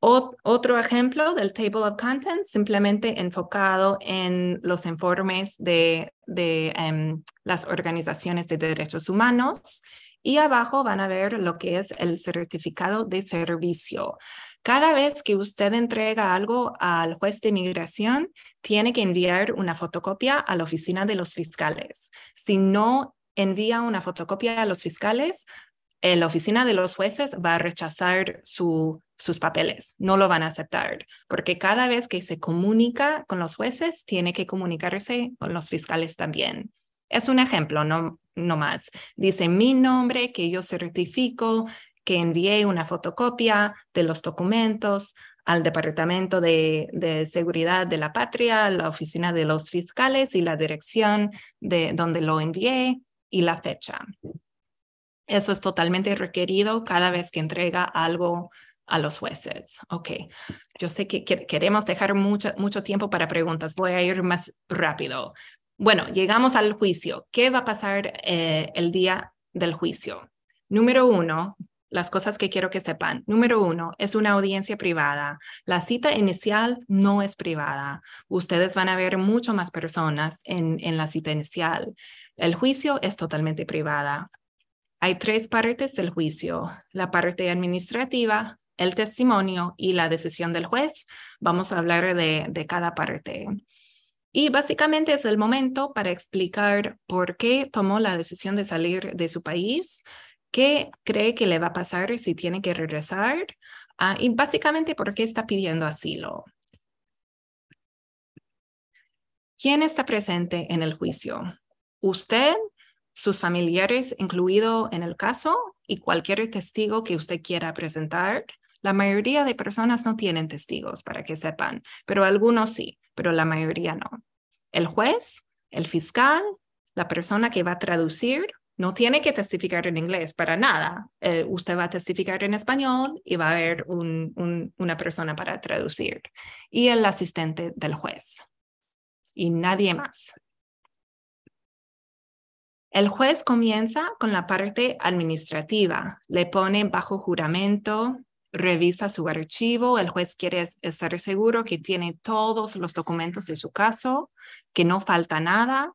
Speaker 2: otro ejemplo del Table of Contents, simplemente enfocado en los informes de, em, las organizaciones de derechos humanos. Y abajo van a ver lo que es el certificado de servicio. Cada vez que usted entrega algo al juez de inmigración, tiene que enviar una fotocopia a la oficina de los fiscales. Si no envía una fotocopia a los fiscales, eh, la oficina de los jueces va a rechazar su, sus papeles, no lo van a aceptar, porque cada vez que se comunica con los jueces, tiene que comunicarse con los fiscales también. Es un ejemplo, no, no más. Dice mi nombre, que yo certifico que envié una fotocopia de los documentos al Departamento de, de, Seguridad de la Patria, la Oficina de los Fiscales y la dirección de donde lo envié y la fecha. Eso es totalmente requerido cada vez que entrega algo a los jueces. Ok, yo sé que queremos dejar mucho, mucho tiempo para preguntas, voy a ir más rápido. Bueno, llegamos al juicio. ¿Qué va a pasar eh, el día del juicio? Número uno, las cosas que quiero que sepan. Número uno, es una audiencia privada. La cita inicial no es privada. Ustedes van a ver mucho más personas en, la cita inicial. El juicio es totalmente privada. Hay tres partes del juicio, la parte administrativa, el testimonio y la decisión del juez. Vamos a hablar de, de cada parte. Y básicamente es el momento para explicar por qué tomó la decisión de salir de su país, qué cree que le va a pasar si tiene que regresar ah, y básicamente por qué está pidiendo asilo. ¿Quién está presente en el juicio? ¿Usted, sus familiares incluido en el caso y cualquier testigo que usted quiera presentar? La mayoría de personas no tienen testigos, para que sepan, pero algunos sí, pero la mayoría no. El juez, el fiscal, la persona que va a traducir no tiene que testificar en inglés para nada. Eh, usted va a testificar en español y va a haber una persona para traducir y el asistente del juez y nadie más. El juez comienza con la parte administrativa, le pone bajo juramento, revisa su archivo, el juez quiere estar seguro que tiene todos los documentos de su caso, que no falta nada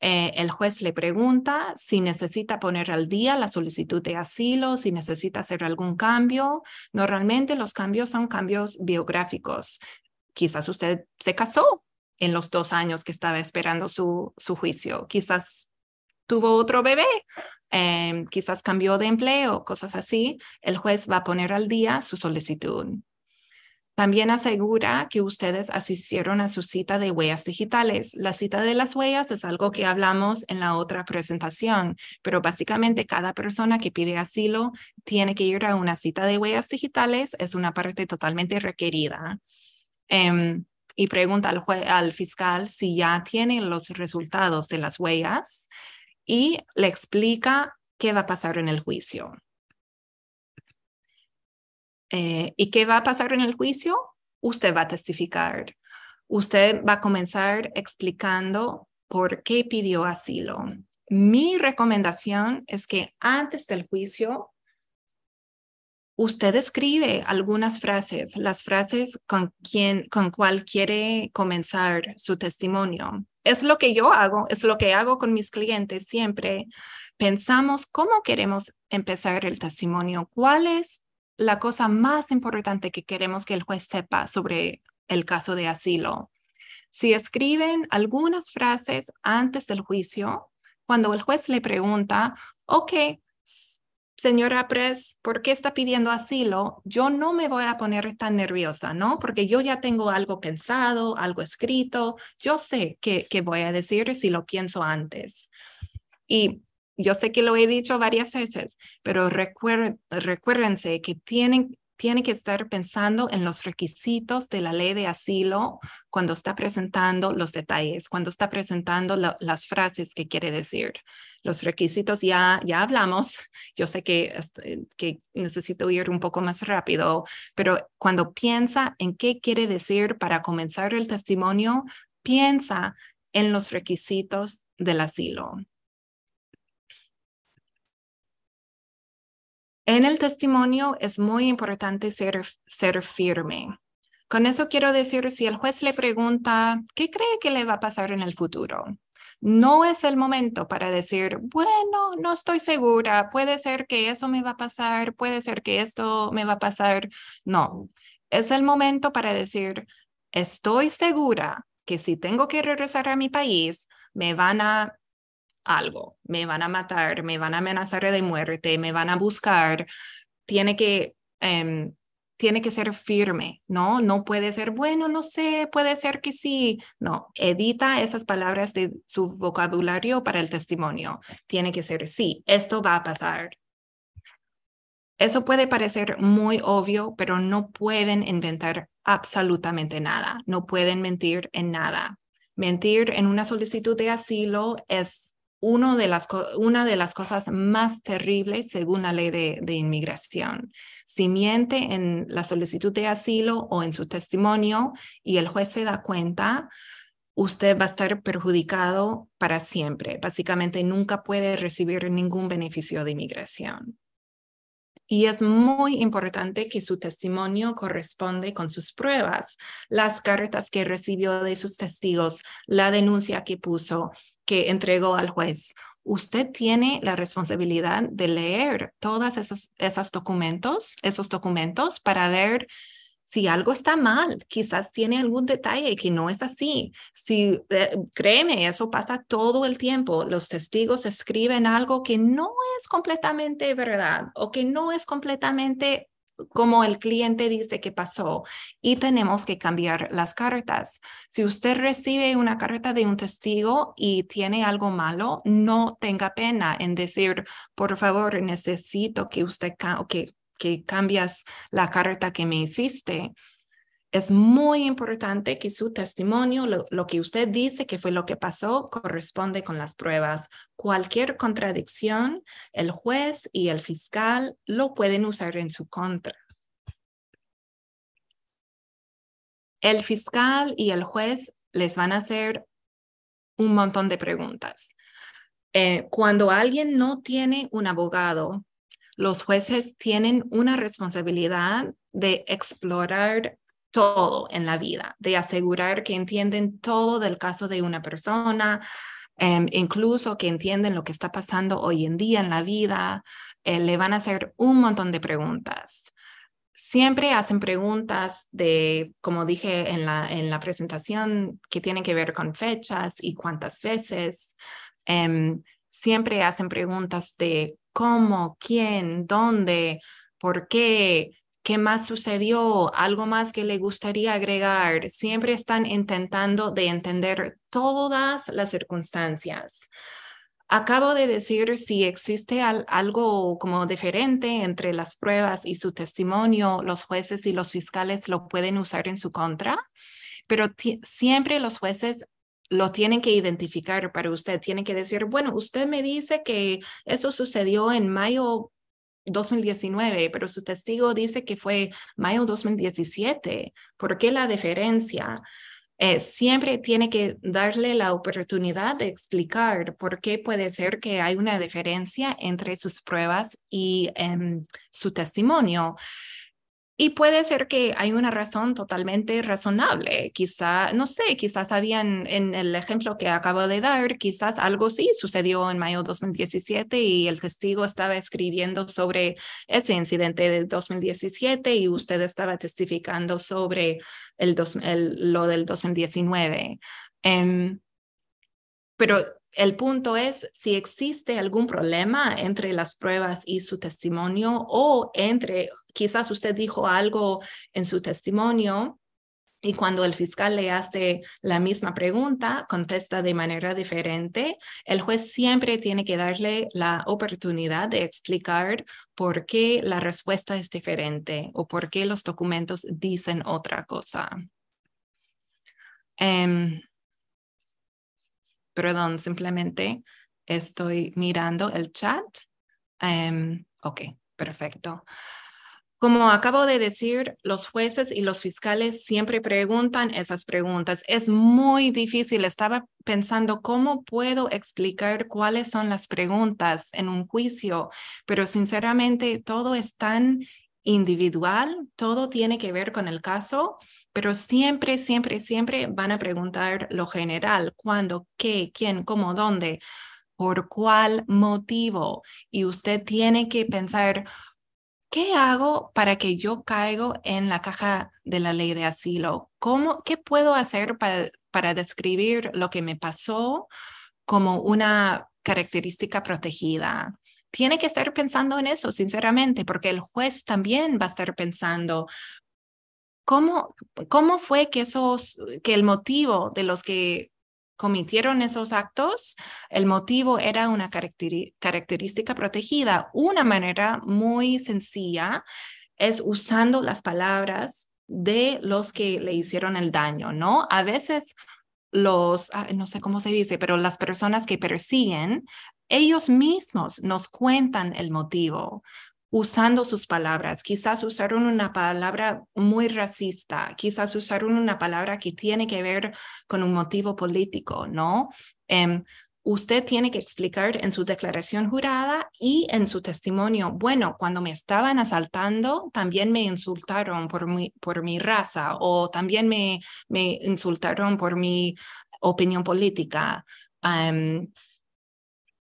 Speaker 2: eh, el juez le pregunta si necesita poner al día la solicitud de asilo, si necesita hacer algún cambio. Normalmente los cambios son cambios biográficos. Quizás usted se casó en los dos años que estaba esperando su, juicio. Quizás tuvo otro bebé, em, quizás cambió de empleo, cosas así. El juez va a poner al día su solicitud. También asegura que ustedes asistieron a su cita de huellas digitales. La cita de las huellas es algo que hablamos en la otra presentación, pero básicamente cada persona que pide asilo tiene que ir a una cita de huellas digitales. Es una parte totalmente requerida. Em, y pregunta al, al fiscal si ya tiene los resultados de las huellas y le explica qué va a pasar en el juicio. Eh, ¿Y qué va a pasar en el juicio? Usted va a testificar. Usted va a comenzar explicando por qué pidió asilo. Mi recomendación es que antes del juicio, usted escribe algunas frases, las frases con, quien, con cual quiere comenzar su testimonio. Es lo que yo hago, es lo que hago con mis clientes siempre. Pensamos cómo queremos empezar el testimonio, cuáles la cosa más importante que queremos que el juez sepa sobre el caso de asilo. Si escriben algunas frases antes del juicio, cuando el juez le pregunta, ok, señora Press, ¿por qué está pidiendo asilo? Yo no me voy a poner tan nerviosa, ¿no? Porque yo ya tengo algo pensado, algo escrito, yo sé qué, voy a decir si lo pienso antes. Y yo sé que lo he dicho varias veces, pero recuerden que tienen, que estar pensando en los requisitos de la ley de asilo cuando está presentando los detalles, cuando está presentando las frases que quiere decir. Los requisitos ya, ya hablamos, yo sé que, eh, que necesito ir un poco más rápido, pero cuando piensa en qué quiere decir para comenzar el testimonio, piensa en los requisitos del asilo. En el testimonio es muy importante ser, ser firme. Con eso quiero decir, si el juez le pregunta, ¿qué cree que le va a pasar en el futuro? No es el momento para decir, bueno, no estoy segura, puede ser que eso me va a pasar, puede ser que esto me va a pasar. No, es el momento para decir, estoy segura que si tengo que regresar a mi país, me van a algo, me van a matar, me van a amenazar de muerte, me van a buscar, tiene que, em, tiene que ser firme, ¿no? No puede ser, bueno, no sé, puede ser que sí, no, edita esas palabras de su vocabulario para el testimonio, tiene que ser, sí, esto va a pasar. Eso puede parecer muy obvio, pero no pueden inventar absolutamente nada, no pueden mentir en nada. Mentir en una solicitud de asilo es de las, una de las cosas más terribles según la ley de, de, inmigración. Si miente en la solicitud de asilo o en su testimonio y el juez se da cuenta, usted va a estar perjudicado para siempre. Básicamente nunca puede recibir ningún beneficio de inmigración. Y es muy importante que su testimonio corresponde con sus pruebas, las cartas que recibió de sus testigos, la denuncia que puso, que entregó al juez. Usted tiene la responsabilidad de leer todos esos, esos documentos, esos documentos para ver si algo está mal, quizás tiene algún detalle que no es así. Si eh, créeme, eso pasa todo el tiempo. Los testigos escriben algo que no es completamente verdad o que no es completamente como el cliente dice que pasó y tenemos que cambiar las cartas. Si usted recibe una carta de un testigo y tiene algo malo, no tenga pena en decir, por favor, necesito que usted que, que cambias la carta que me hiciste es muy importante que su testimonio, lo, que usted dice que fue lo que pasó, corresponde con las pruebas. Cualquier contradicción, el juez y el fiscal lo pueden usar en su contra. El fiscal y el juez les van a hacer un montón de preguntas. Eh, cuando alguien no tiene un abogado, los jueces tienen una responsabilidad de explorar todo en la vida, de asegurar que entienden todo del caso de una persona, em, incluso que entienden lo que está pasando hoy en día en la vida, eh, le van a hacer un montón de preguntas. Siempre hacen preguntas de, como dije en la, en la presentación, que tienen que ver con fechas y cuántas veces. Em, siempre hacen preguntas de cómo, quién, dónde, por qué, ¿Qué más sucedió? ¿Algo más que le gustaría agregar? Siempre están intentando de entender todas las circunstancias. Acabo de decir si existe algo como diferente entre las pruebas y su testimonio, los jueces y los fiscales lo pueden usar en su contra, pero siempre los jueces lo tienen que identificar para usted, tienen que decir, bueno, usted me dice que eso sucedió en mayo 2019, pero su testigo dice que fue mayo 2017. ¿Por qué la diferencia? Eh, siempre tiene que darle la oportunidad de explicar por qué puede ser que hay una diferencia entre sus pruebas y em, su testimonio. Y puede ser que hay una razón totalmente razonable. Quizá, no sé, quizás habían en el ejemplo que acabo de dar, quizás algo sí sucedió en mayo de 2017 y el testigo estaba escribiendo sobre ese incidente de 2017 y usted estaba testificando sobre el, lo del 2019. Em, pero el punto es si existe algún problema entre las pruebas y su testimonio o entre, quizás usted dijo algo en su testimonio y cuando el fiscal le hace la misma pregunta, contesta de manera diferente, el juez siempre tiene que darle la oportunidad de explicar por qué la respuesta es diferente o por qué los documentos dicen otra cosa. Em, perdón, simplemente estoy mirando el chat. Em, ok, perfecto. Como acabo de decir, los jueces y los fiscales siempre preguntan esas preguntas. Es muy difícil. Estaba pensando cómo puedo explicar cuáles son las preguntas en un juicio, pero sinceramente todo es tan individual, todo tiene que ver con el caso pero siempre, siempre, siempre van a preguntar lo general, cuándo, qué, quién, cómo, dónde, por cuál motivo. Y usted tiene que pensar, ¿qué hago para que yo caigo en la caja de la ley de asilo? ¿Cómo, ¿Qué puedo hacer para, para describir lo que me pasó como una característica protegida? tiene que estar pensando en eso, sinceramente, porque el juez también va a estar pensando ¿Cómo, cómo fue que, esos, que el motivo de los que cometieron esos actos, el motivo era una característica protegida. Una manera muy sencilla es usando las palabras de los que le hicieron el daño, ¿no? A veces los, no sé cómo se dice, pero las personas que persiguen, ellos mismos nos cuentan el motivo usando sus palabras. Quizás usaron una palabra muy racista, quizás usaron una palabra que tiene que ver con un motivo político, ¿no? Em, usted tiene que explicar en su declaración jurada y en su testimonio, bueno, cuando me estaban asaltando, también me insultaron por mi, por mi raza o también me, me insultaron por mi opinión política. Em,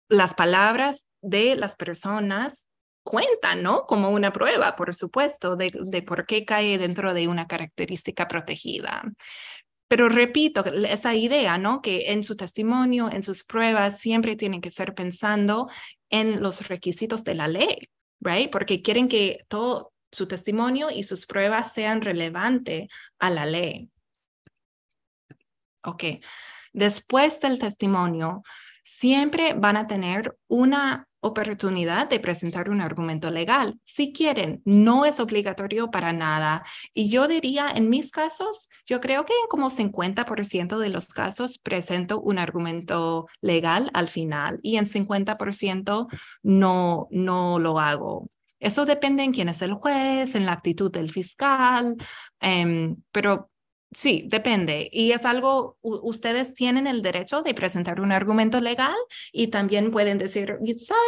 Speaker 2: las palabras de las personas cuenta, ¿no? Como una prueba, por supuesto, de, por qué cae dentro de una característica protegida. Pero repito, esa idea, ¿no? Que en su testimonio, en sus pruebas, siempre tienen que estar pensando en los requisitos de la ley, ¿right? Porque quieren que todo su testimonio y sus pruebas sean relevantes a la ley. Ok. Después del testimonio, siempre van a tener una oportunidad de presentar un argumento legal si quieren. No es obligatorio para nada. Y yo diría, en mis casos, yo creo que en como 50% de los casos presento un argumento legal al final y en 50% no, no lo hago. Eso depende en quién es el juez, en la actitud del fiscal, em, pero Sí, depende. Y es algo, ustedes tienen el derecho de presentar un argumento legal y también pueden decir, ¿sabe?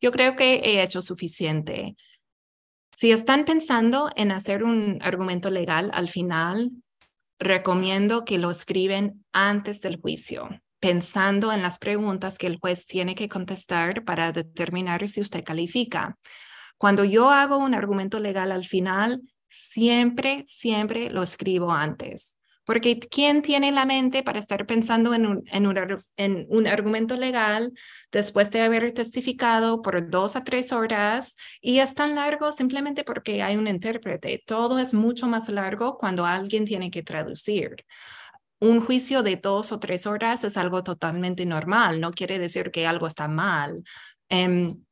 Speaker 2: Yo creo que he hecho suficiente. Si están pensando en hacer un argumento legal al final, recomiendo que lo escriben antes del juicio, pensando en las preguntas que el juez tiene que contestar para determinar si usted califica. Cuando yo hago un argumento legal al final, siempre, siempre lo escribo antes. Porque ¿quién tiene la mente para estar pensando en un, argumento legal después de haber testificado por dos a tres horas? Y es tan largo simplemente porque hay un intérprete. Todo es mucho más largo cuando alguien tiene que traducir. Un juicio de dos o tres horas es algo totalmente normal, no quiere decir que algo está mal. Em,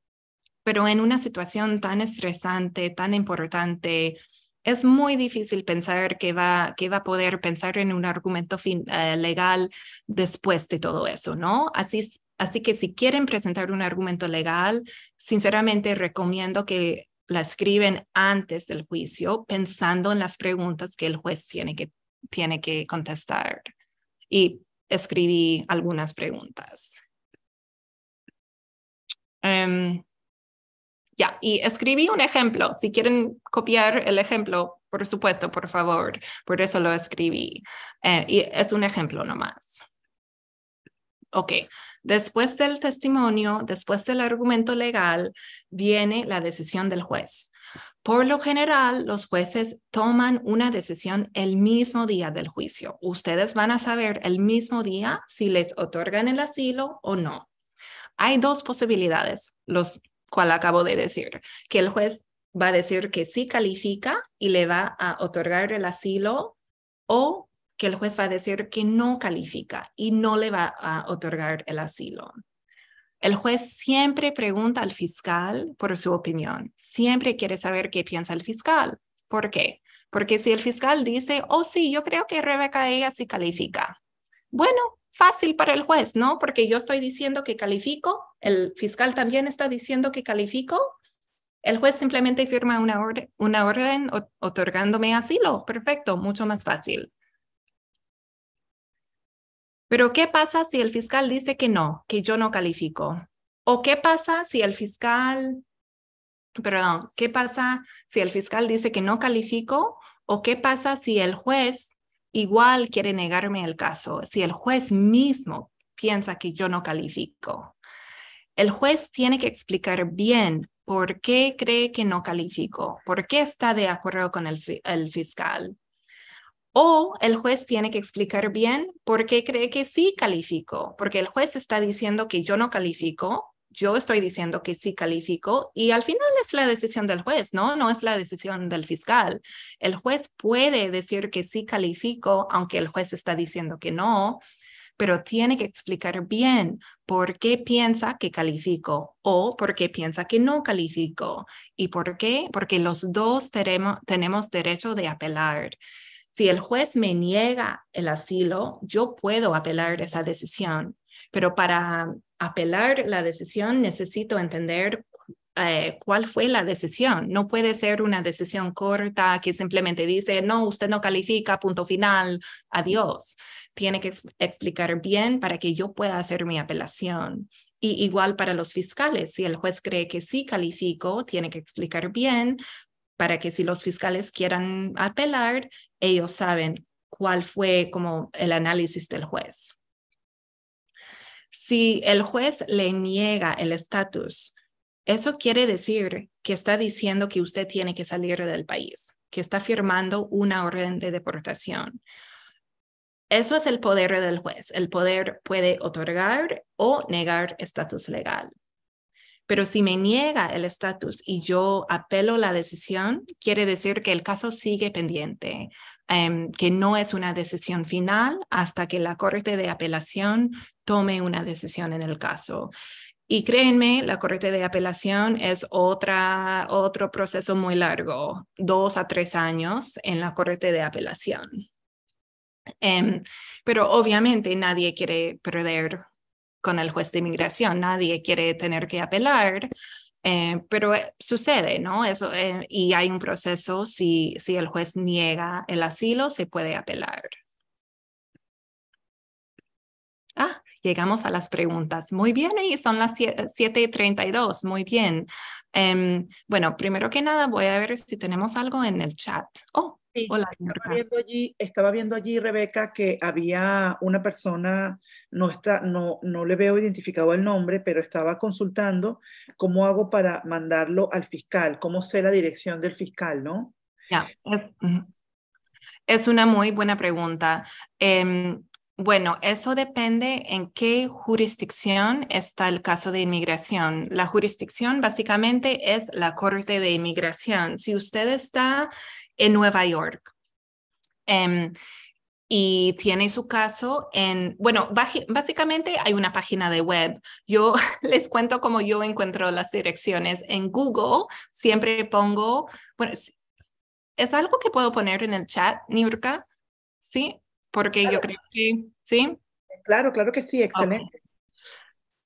Speaker 2: pero en una situación tan estresante, tan importante, es muy difícil pensar que va, que va a poder pensar en un argumento eh, legal después de todo eso, ¿no? Así, así que si quieren presentar un argumento legal, sinceramente recomiendo que la escriben antes del juicio, pensando en las preguntas que el juez tiene que, tiene que contestar. Y escribí algunas preguntas. Em, ya, y escribí un ejemplo. Si quieren copiar el ejemplo, por supuesto, por favor, por eso lo escribí. Eh, y es un ejemplo nomás. Ok, después del testimonio, después del argumento legal, viene la decisión del juez. Por lo general, los jueces toman una decisión el mismo día del juicio. Ustedes van a saber el mismo día si les otorgan el asilo o no. Hay dos posibilidades. Los ¿Cuál acabo de decir, que el juez va a decir que sí califica y le va a otorgar el asilo o que el juez va a decir que no califica y no le va a otorgar el asilo. El juez siempre pregunta al fiscal por su opinión, siempre quiere saber qué piensa el fiscal. ¿Por qué? Porque si el fiscal dice, oh sí, yo creo que Rebeca ella sí califica. Bueno, fácil para el juez, ¿no? Porque yo estoy diciendo que califico el fiscal también está diciendo que califico, el juez simplemente firma una, orden, otorgándome asilo. Perfecto, mucho más fácil. Pero ¿qué pasa si el fiscal dice que no, que yo no califico? ¿O qué pasa si el fiscal, qué pasa si el fiscal dice que no califico? ¿O qué pasa si el juez igual quiere negarme el caso? Si el juez mismo piensa que yo no califico. El juez tiene que explicar bien por qué cree que no calificó, por qué está de acuerdo con el, fiscal. O el juez tiene que explicar bien por qué cree que sí calificó, porque el juez está diciendo que yo no califico, yo estoy diciendo que sí califico y al final es la decisión del juez, ¿no? No es la decisión del fiscal. El juez puede decir que sí califico, aunque el juez está diciendo que no, pero tiene que explicar bien por qué piensa que califico o por qué piensa que no califico y por qué, porque los dos tenemos, derecho de apelar. Si el juez me niega el asilo, yo puedo apelar esa decisión, pero para apelar la decisión necesito entender eh, cuál fue la decisión. No puede ser una decisión corta que simplemente dice, no, usted no califica, punto final, adiós tiene que explicar bien para que yo pueda hacer mi apelación. Y igual para los fiscales, si el juez cree que sí califico, tiene que explicar bien para que si los fiscales quieran apelar, ellos saben cuál fue como el análisis del juez. Si el juez le niega el estatus, eso quiere decir que está diciendo que usted tiene que salir del país, que está firmando una orden de deportación. Eso es el poder del juez. El poder puede otorgar o negar estatus legal. Pero si me niega el estatus y yo apelo la decisión, quiere decir que el caso sigue pendiente, em, que no es una decisión final hasta que la Corte de Apelación tome una decisión en el caso. Y créenme, la Corte de Apelación es otro proceso muy largo, dos a tres años en la Corte de Apelación. Em, pero obviamente nadie quiere perder con el juez de inmigración, nadie quiere tener que apelar, eh, pero eh, sucede, ¿no? Eso, eh, y hay un proceso, si, si el juez niega el asilo, se puede apelar. Ah, llegamos a las preguntas. Muy bien, y son las 7.32, muy bien. Em, bueno, primero que nada voy a ver si tenemos algo en el chat. Oh, estaba
Speaker 1: viendo, allí, estaba viendo allí, Rebeca, que había una persona, no, está, no, no le veo identificado el nombre, pero estaba consultando cómo hago para mandarlo al fiscal, cómo sé la dirección del fiscal,
Speaker 2: ¿no? Ya, es, una muy buena pregunta. Em, bueno, eso depende en qué jurisdicción está el caso de inmigración. La jurisdicción básicamente es la Corte de Inmigración. Si usted está en Nueva York. Em, y tiene su caso en, bueno, básicamente hay una página de web. Yo les cuento cómo yo encuentro las direcciones. En Google siempre pongo, bueno, es algo que puedo poner en el chat, Niurka, ¿sí? Porque yo creo que, ¿sí? Claro, claro que sí, excelente.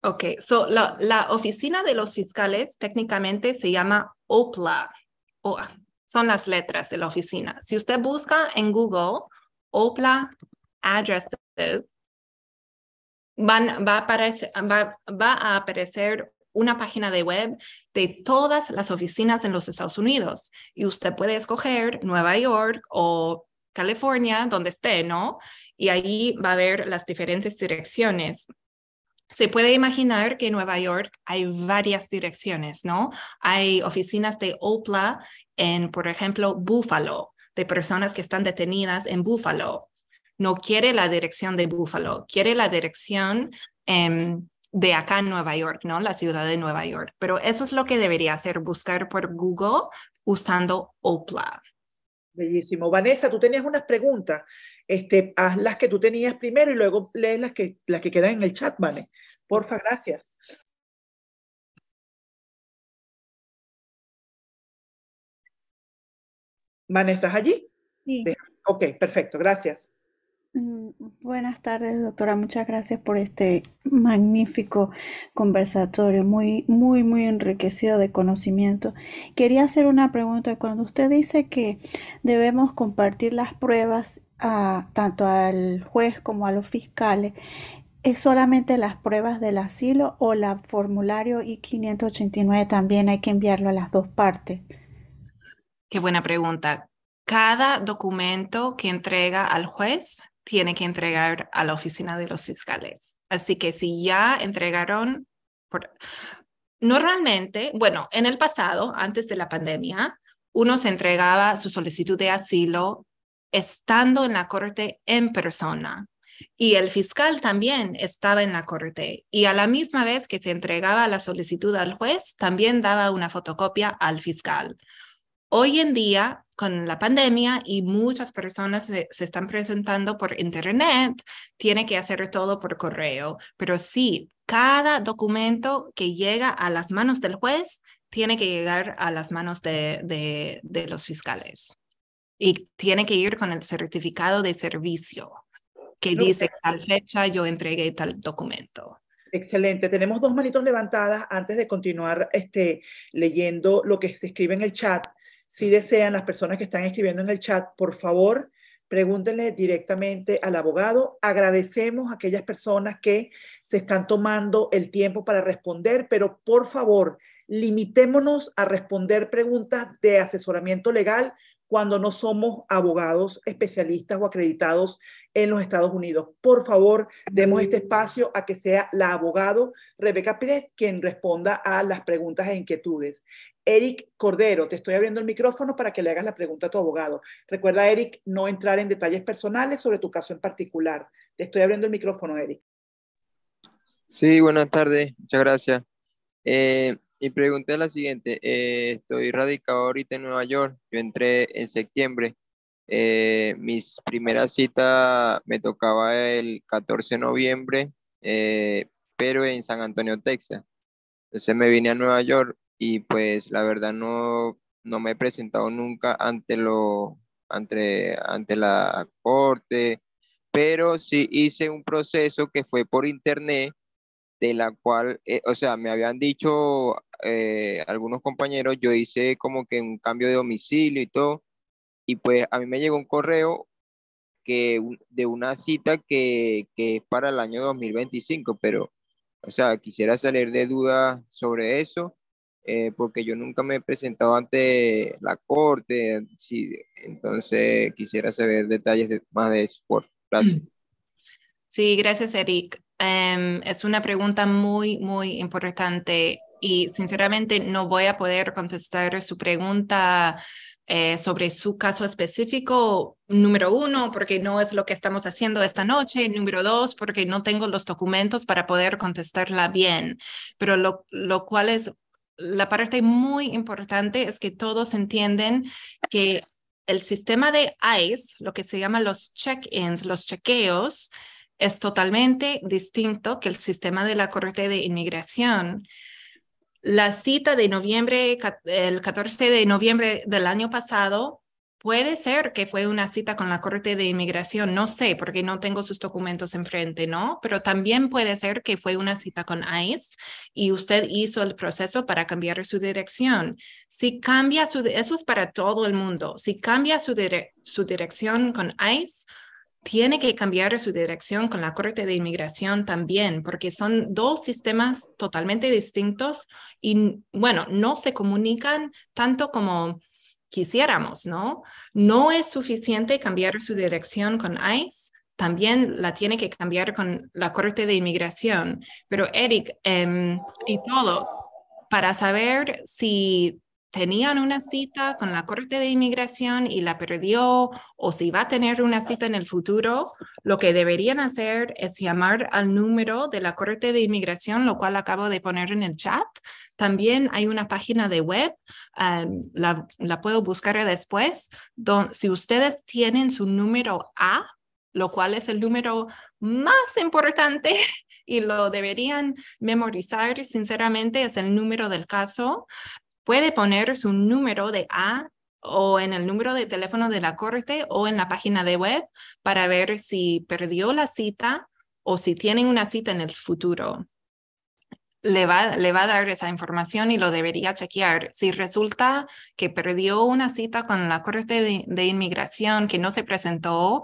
Speaker 2: Ok, okay. so la, oficina de los fiscales técnicamente se llama OPLA, son las letras de la oficina. Si usted busca en Google OPLA addresses, va, a aparecer, va a aparecer una página de web de todas las oficinas en los Estados Unidos y usted puede escoger Nueva York o California, donde esté, ¿no? Y ahí va a ver las diferentes direcciones. Se puede imaginar que en Nueva York hay varias direcciones, ¿no? Hay oficinas de OPLA en, por ejemplo, Buffalo, de personas que están detenidas en Buffalo. No quiere la dirección de Buffalo, quiere la dirección em, de acá en Nueva York, ¿no? La ciudad de Nueva York. Pero eso es lo que debería hacer, buscar por Google usando OPLA.
Speaker 1: Bellísimo. Vanessa, tú tenías unas preguntas. Este, haz las que tú
Speaker 3: tenías primero y luego lees las que, las que quedan en el chat, ¿vale? Porfa, gracias. ¿Van ¿estás allí? Sí. Ok, perfecto, gracias. Mm,
Speaker 4: buenas tardes, doctora. Muchas gracias por este magnífico conversatorio, muy, muy, muy enriquecido de conocimiento. Quería hacer una pregunta. Cuando usted dice que debemos compartir las pruebas a, tanto al juez como a los fiscales, ¿Es solamente las pruebas del asilo o el formulario I-589 también hay que enviarlo a las dos partes?
Speaker 2: Qué buena pregunta. Cada documento que entrega al juez tiene que entregar a la oficina de los fiscales. Así que si ya entregaron, por... normalmente, bueno, en el pasado, antes de la pandemia, uno se entregaba su solicitud de asilo estando en la corte en persona. Y el fiscal también estaba en la corte y a la misma vez que se entregaba la solicitud al juez, también daba una fotocopia al fiscal. Hoy en día, con la pandemia y muchas personas se, están presentando por internet, tiene que hacer todo por correo. Pero sí, cada documento que llega a las manos del juez tiene que llegar a las manos de, de los fiscales y tiene que ir con el certificado de servicio que dice tal fecha yo entregué tal documento. Excelente. Tenemos dos manitos levantadas
Speaker 1: antes de continuar este, leyendo lo que se escribe en el chat. Si desean las personas que están escribiendo en el chat, por favor, pregúntenle directamente al abogado. Agradecemos a aquellas personas que se están tomando el tiempo para responder, pero por favor, limitémonos a responder preguntas de asesoramiento legal cuando no somos abogados especialistas o acreditados en los Estados Unidos. Por favor, demos este espacio a que sea la abogado Rebeca Pérez quien responda a las preguntas e inquietudes. Eric Cordero, te estoy abriendo el micrófono para que le hagas la pregunta a tu abogado. Recuerda, Eric, no entrar en detalles personales sobre tu caso en particular.
Speaker 5: Te estoy abriendo el micrófono, Eric. Sí, buenas tardes. Muchas gracias. Eh, mi pregunta es la siguiente. Eh, estoy radicado ahorita en Nueva York. Yo entré en septiembre. Eh, mis primeras citas me tocaba el 14 de noviembre, eh, pero en San Antonio, Texas. Entonces me vine a Nueva York y pues la verdad no, no me he presentado nunca ante, lo, ante, ante la corte, pero sí hice un proceso que fue por internet de la cual, o sea, me habían dicho eh, algunos compañeros, yo hice como que un cambio de domicilio y todo, y pues a mí me llegó un correo que, de una cita que, es para el año 2025, pero, o sea, quisiera salir de dudas sobre eso, eh, porque yo nunca me he presentado ante la corte, entonces quisiera saber detalles más de eso. Por, gracias.
Speaker 2: Sí, gracias, Eric. Em, es una pregunta muy, muy importante y sinceramente no voy a poder contestar su pregunta eh, sobre su caso específico, número uno, porque no es lo que estamos haciendo esta noche, número dos, porque no tengo los documentos para poder contestarla bien, pero lo, lo cual es la parte muy importante es que todos entienden que el sistema de ICE, lo que se llama los check-ins, los chequeos, es totalmente distinto que el sistema de la Corte de Inmigración la cita de noviembre, el 14 de noviembre del año pasado, puede ser que fue una cita con la Corte de Inmigración, no sé, porque no tengo sus documentos enfrente, ¿no? Pero también puede ser que fue una cita con ICE y usted hizo el proceso para cambiar su dirección. Si cambia su, eso es para todo el mundo, si cambia su, su dirección con ICE, tiene que cambiar su dirección con la Corte de Inmigración también, porque son dos sistemas totalmente distintos y, bueno, no se comunican tanto como quisiéramos, ¿no? No es suficiente cambiar su dirección con ICE, también la tiene que cambiar con la Corte de Inmigración, pero Eric em, y todos, para saber si tenían una cita con la Corte de Inmigración y la perdió o si va a tener una cita en el futuro, lo que deberían hacer es llamar al número de la Corte de Inmigración, lo cual acabo de poner en el chat. También hay una página de web, ah, la, puedo buscar después, donde si ustedes tienen su número A, lo cual es el número más importante y lo deberían memorizar, sinceramente, es el número del caso puede poner su número de A o en el número de teléfono de la corte o en la página de web para ver si perdió la cita o si tiene una cita en el futuro. Le va, a dar esa información y lo debería chequear. Si resulta que perdió una cita con la Corte de, Inmigración que no se presentó,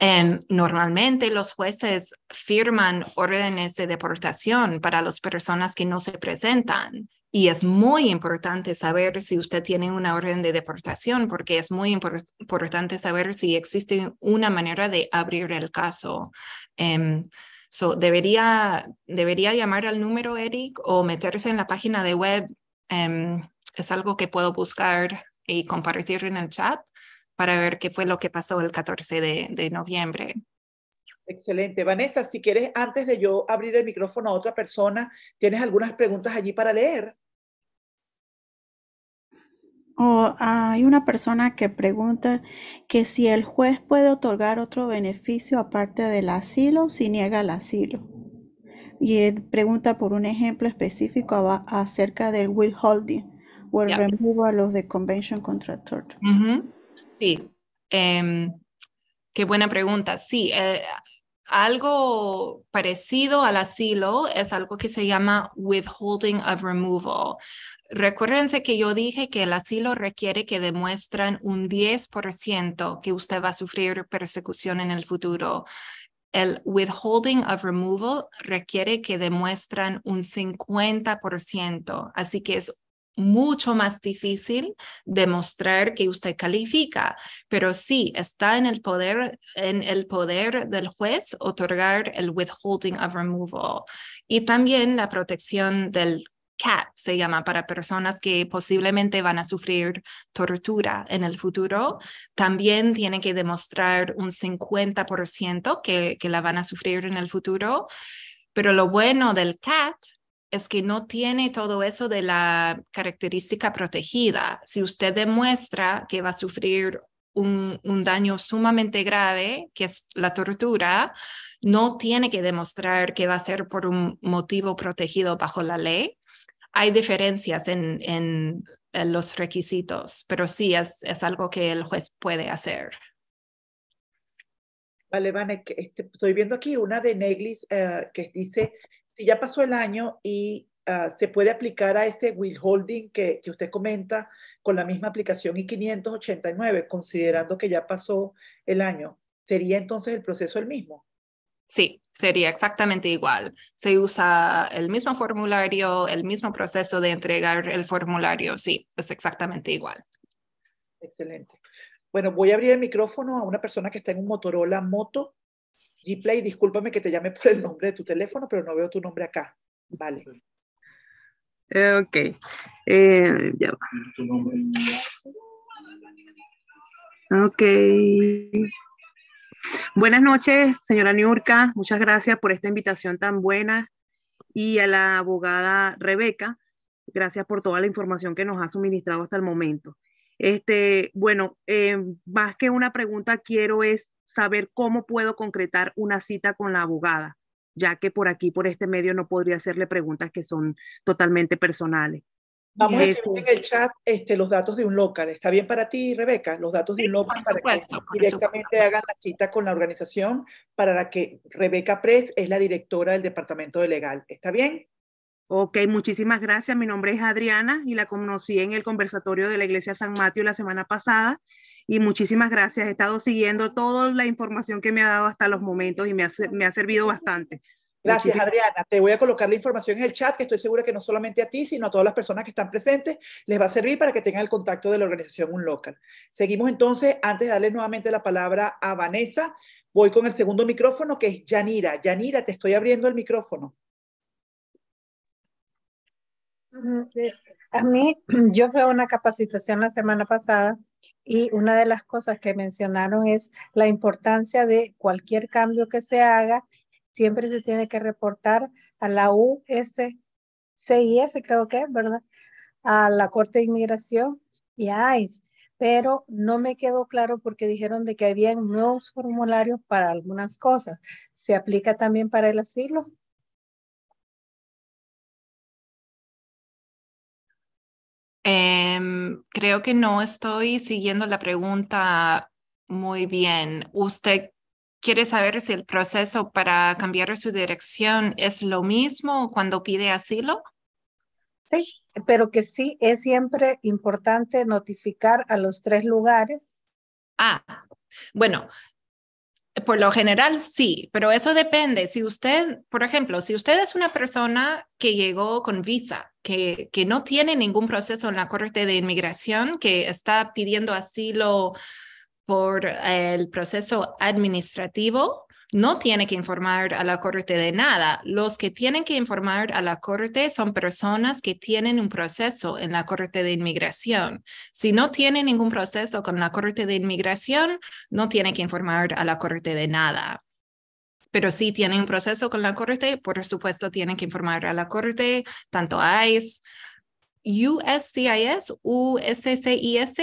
Speaker 2: em, normalmente los jueces firman órdenes de deportación para las personas que no se presentan. Y es muy importante saber si usted tiene una orden de deportación, porque es muy importante saber si existe una manera de abrir el caso. Em, so, debería, debería llamar al número, Eric, o meterse en la página de web. Em, es algo que puedo buscar y compartir en el chat para ver qué fue lo que pasó el 14 de noviembre.
Speaker 1: Excelente. Vanessa, si quieres, antes de yo abrir el micrófono a otra persona, ¿tienes algunas preguntas allí para leer?
Speaker 4: Oh, hay una persona que pregunta que si el juez puede otorgar otro beneficio aparte del asilo si niega el asilo. Y pregunta por un ejemplo específico acerca del will holding o el a los de convention contractor.
Speaker 2: Sí, em, qué buena pregunta. Sí, eh, algo parecido al asilo es algo que se llama withholding of removal. Recuérdense que yo dije que el asilo requiere que demuestran un 10% que usted va a sufrir persecución en el futuro. El withholding of removal requiere que demuestren un 50%, así que es mucho más difícil demostrar que usted califica, pero sí está en el poder en el poder del juez otorgar el withholding of removal y también la protección del CAT se llama para personas que posiblemente van a sufrir tortura en el futuro, también tiene que demostrar un 50% que, que la van a sufrir en el futuro. Pero lo bueno del CAT es que no tiene todo eso de la característica protegida. Si usted demuestra que va a sufrir un, un, daño sumamente grave, que es la tortura, no tiene que demostrar que va a ser por un motivo protegido bajo la ley. Hay diferencias en, en, los requisitos, pero sí es, es, algo que el juez puede hacer.
Speaker 1: Vale, Van, este, estoy viendo aquí una de Neglis eh, que dice si ya pasó el año y ah, se puede aplicar a este withholding que, que usted comenta con la misma aplicación y 589 considerando que ya pasó el año, ¿sería entonces el proceso el mismo?
Speaker 2: Sí, sería exactamente igual. Se usa el mismo formulario, el mismo proceso de entregar el formulario. Sí, es exactamente igual.
Speaker 1: Excelente. Bueno, voy a abrir el micrófono a una persona que está en un Motorola Moto play discúlpame que te llame por el nombre de tu teléfono, pero no veo tu nombre acá. Vale.
Speaker 3: Eh, ok. Eh, ya
Speaker 6: Ok. Buenas noches,
Speaker 1: señora Niurka. Muchas gracias por esta invitación tan buena.
Speaker 4: Y a la abogada
Speaker 1: Rebeca, gracias por toda la información que nos ha suministrado hasta el momento. Este, bueno, eh, más que una pregunta, quiero es saber cómo puedo concretar
Speaker 4: una cita con la abogada, ya que por aquí, por este medio, no podría hacerle preguntas que son totalmente personales.
Speaker 1: Vamos a este escribir en el chat este, los datos de un local. ¿Está bien para ti, Rebeca? Los datos de un local para que directamente hagan la cita con la organización para la que Rebeca Press es la directora del Departamento de Legal. ¿Está bien? Ok, muchísimas gracias. Mi nombre es Adriana y la conocí en el conversatorio de la Iglesia San Mateo la semana pasada. Y muchísimas gracias. He estado siguiendo toda la información que me ha dado hasta los momentos y me ha, me ha servido bastante. Gracias, Adriana. Te voy a colocar la información en el chat, que estoy segura que no solamente a ti, sino a todas las personas que están presentes, les va a servir para que tengan el contacto de la organización Un Seguimos entonces, antes de darle nuevamente la palabra a Vanessa, voy con el segundo micrófono, que es Yanira. Yanira, te estoy abriendo el micrófono.
Speaker 4: A mí, yo fui a una capacitación la semana pasada y una de las cosas que mencionaron es la importancia de cualquier cambio que se haga, siempre se tiene que reportar a la USCIS, creo que, ¿verdad? A la Corte de Inmigración y a ICE. Pero no me quedó claro porque dijeron de que habían nuevos formularios para algunas cosas. ¿Se aplica también para el asilo?
Speaker 2: Em, creo que no estoy siguiendo la pregunta muy bien. ¿Usted quiere saber si el proceso para cambiar su dirección es lo mismo cuando pide asilo?
Speaker 4: Sí, pero que sí es siempre importante notificar a los
Speaker 2: tres lugares. Ah, bueno, por lo general, sí, pero eso depende. Si usted, por ejemplo, si usted es una persona que llegó con visa, que, que no tiene ningún proceso en la Corte de Inmigración, que está pidiendo asilo por eh, el proceso administrativo, no tiene que informar a la corte de nada. Los que tienen que informar a la corte son personas que tienen un proceso en la corte de inmigración. Si no tienen ningún proceso con la corte de inmigración, no tiene que informar a la corte de nada pero si tienen un proceso con la corte, por supuesto tienen que informar a la corte, tanto ICE, USCIS, USCIS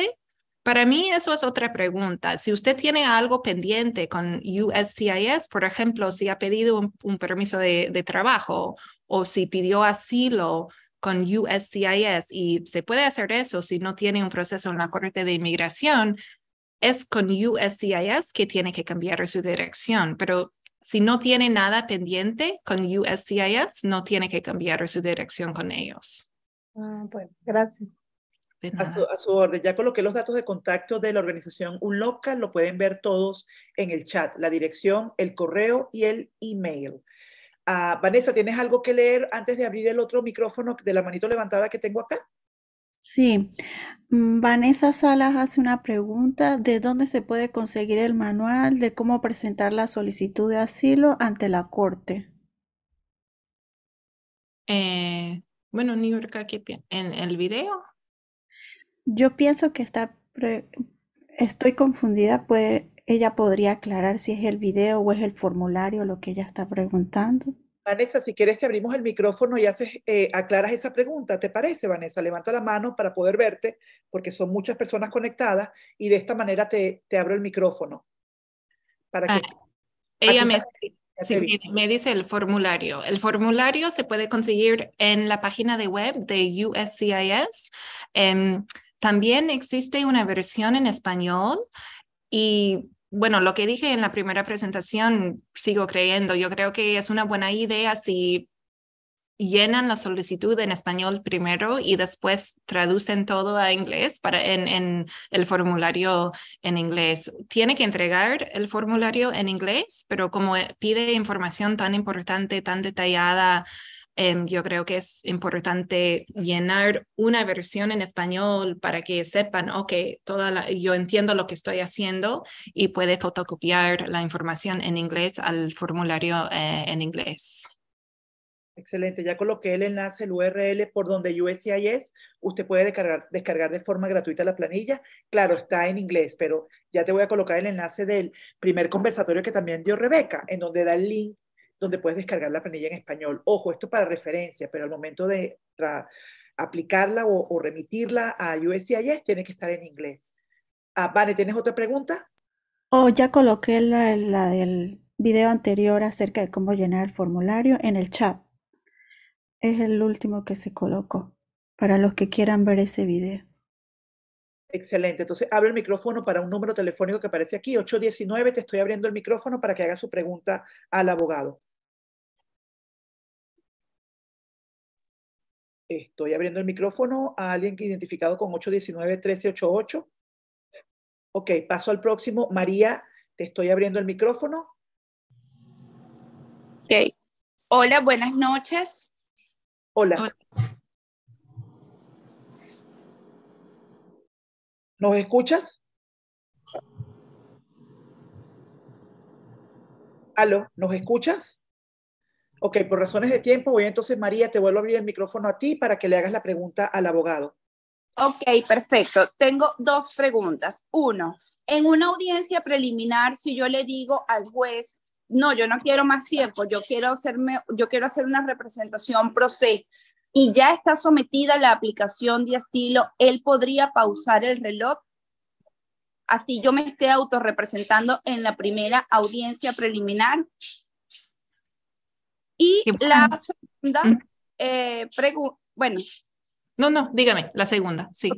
Speaker 2: para mí eso es otra pregunta. Si usted tiene algo pendiente con USCIS, por ejemplo, si ha pedido un, permiso de, trabajo o si pidió asilo con USCIS y se puede hacer eso si no tiene un proceso en la Corte de Inmigración, es con USCIS que tiene que cambiar su dirección, pero si no tiene nada pendiente con USCIS, no tiene que cambiar su dirección con ellos. Ah, gracias.
Speaker 1: A su, orden. Ya coloqué los datos de contacto de la organización UNLOCA, lo pueden ver todos en el chat, la dirección, el correo y el email. Ah, Vanessa, ¿tienes algo que leer antes de abrir el otro micrófono de la manito levantada que tengo acá?
Speaker 4: Sí. Mm, Vanessa Salas hace una pregunta de dónde se puede conseguir el manual de cómo presentar la solicitud de asilo ante la Corte.
Speaker 2: Eh, bueno, New York en el video
Speaker 4: yo pienso que está, estoy confundida, pues ella podría aclarar si es el video o es el formulario lo que ella está preguntando.
Speaker 1: Vanessa, si quieres te abrimos el micrófono y haces, eh, aclaras esa pregunta, ¿te parece, Vanessa? Levanta la mano para poder verte, porque son muchas personas conectadas y de esta manera te, te abro el micrófono. Para que, ah, ella me,
Speaker 2: sí, me dice el formulario. El formulario se puede conseguir en la página de web de USCIS. También existe una versión en español y bueno, lo que dije en la primera presentación, sigo creyendo, yo creo que es una buena idea si llenan la solicitud en español primero y después traducen todo a inglés para en, en, el formulario en inglés. Tiene que entregar el formulario en inglés, pero como pide información tan importante, tan detallada Em, yo creo que es importante llenar una versión en español para que sepan, ok, toda yo entiendo lo que estoy haciendo y puede fotocopiar la información en inglés al formulario eh, en inglés.
Speaker 1: Excelente, ya coloqué el enlace, el URL por donde USCIS, usted puede descargar, descargar de forma gratuita la planilla. Claro, está en inglés, pero ya te voy a colocar el enlace del primer conversatorio que también dio Rebeca, en donde da el link donde puedes descargar la planilla en español. Ojo, esto para referencia, pero al momento de aplicarla o, remitirla a USCIS tiene que estar en inglés. Ah, vale, ¿tienes otra pregunta?
Speaker 4: Oh, ya coloqué la, del video anterior acerca de cómo llenar el formulario en el chat. Es el último que se colocó para los que quieran ver ese video.
Speaker 1: Excelente. Entonces, abre el micrófono para un número telefónico que aparece aquí, 819. Te estoy abriendo el micrófono para que haga su pregunta al abogado. Estoy abriendo el micrófono a alguien identificado con 819-1388. Ok, paso al próximo. María, te estoy abriendo el micrófono.
Speaker 6: Ok. Hola, buenas noches. Hola. Hola.
Speaker 3: ¿Nos escuchas?
Speaker 1: Aló, ¿nos escuchas? Ok, por razones de tiempo, voy entonces, María, te vuelvo a abrir el micrófono a ti
Speaker 6: para que le hagas la pregunta al abogado. Ok, perfecto. Tengo dos preguntas. Uno, en una audiencia preliminar, si yo le digo al juez, no, yo no quiero más tiempo, yo quiero, hacerme, yo quiero hacer una representación pro se, y ya está sometida la aplicación de asilo, él podría pausar el reloj. Así yo me esté autorrepresentando en la primera audiencia preliminar.
Speaker 2: Y la segunda eh, pregunta, bueno. No, no, dígame, la segunda, sí.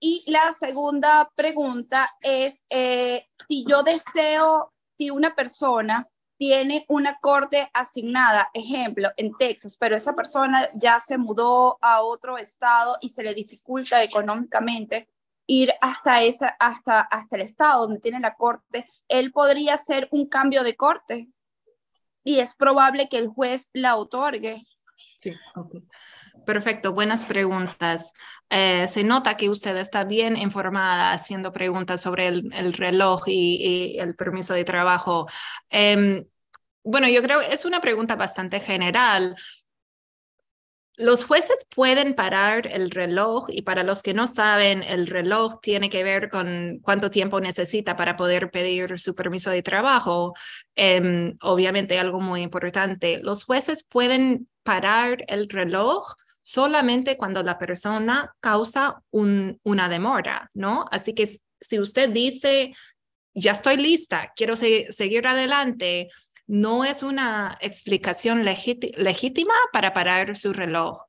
Speaker 6: y la segunda pregunta es eh, si yo deseo, si una persona tiene una corte asignada, ejemplo, en Texas, pero esa persona ya se mudó a otro estado y se le dificulta económicamente ir hasta, esa, hasta, hasta el estado donde tiene la corte, él podría hacer un cambio de corte y es probable que el juez la otorgue.
Speaker 3: Sí,
Speaker 2: Perfecto, buenas preguntas. Eh, se nota que usted está bien informada haciendo preguntas sobre el, reloj y, el permiso de trabajo. Em, bueno, yo creo que es una pregunta bastante general, los jueces pueden parar el reloj y para los que no saben, el reloj tiene que ver con cuánto tiempo necesita para poder pedir su permiso de trabajo. Em, obviamente algo muy importante. Los jueces pueden parar el reloj solamente cuando la persona causa una demora, ¿no? Así que si usted dice, ya estoy lista, quiero seguir adelante, no es una explicación legítima para parar su reloj,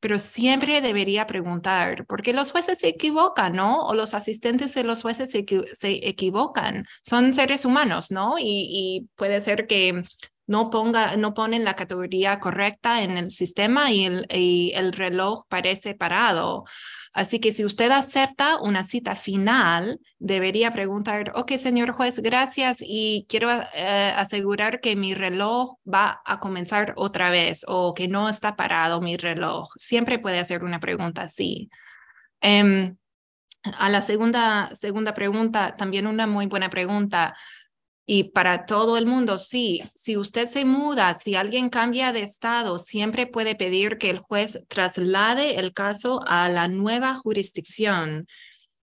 Speaker 2: pero siempre debería preguntar, porque los jueces se equivocan, ¿no? O los asistentes de los jueces se, equivocan, son seres humanos, ¿no? Y, puede ser que no, ponga, no ponen la categoría correcta en el sistema y el reloj parece parado. Así que si usted acepta una cita final, debería preguntar, ok, señor juez, gracias y quiero eh, asegurar que mi reloj va a comenzar otra vez o que no está parado mi reloj. Siempre puede hacer una pregunta así. Em, a la segunda, segunda pregunta, también una muy buena pregunta y para todo el mundo, sí, si usted se muda, si alguien cambia de estado, siempre puede pedir que el juez traslade el caso a la nueva jurisdicción.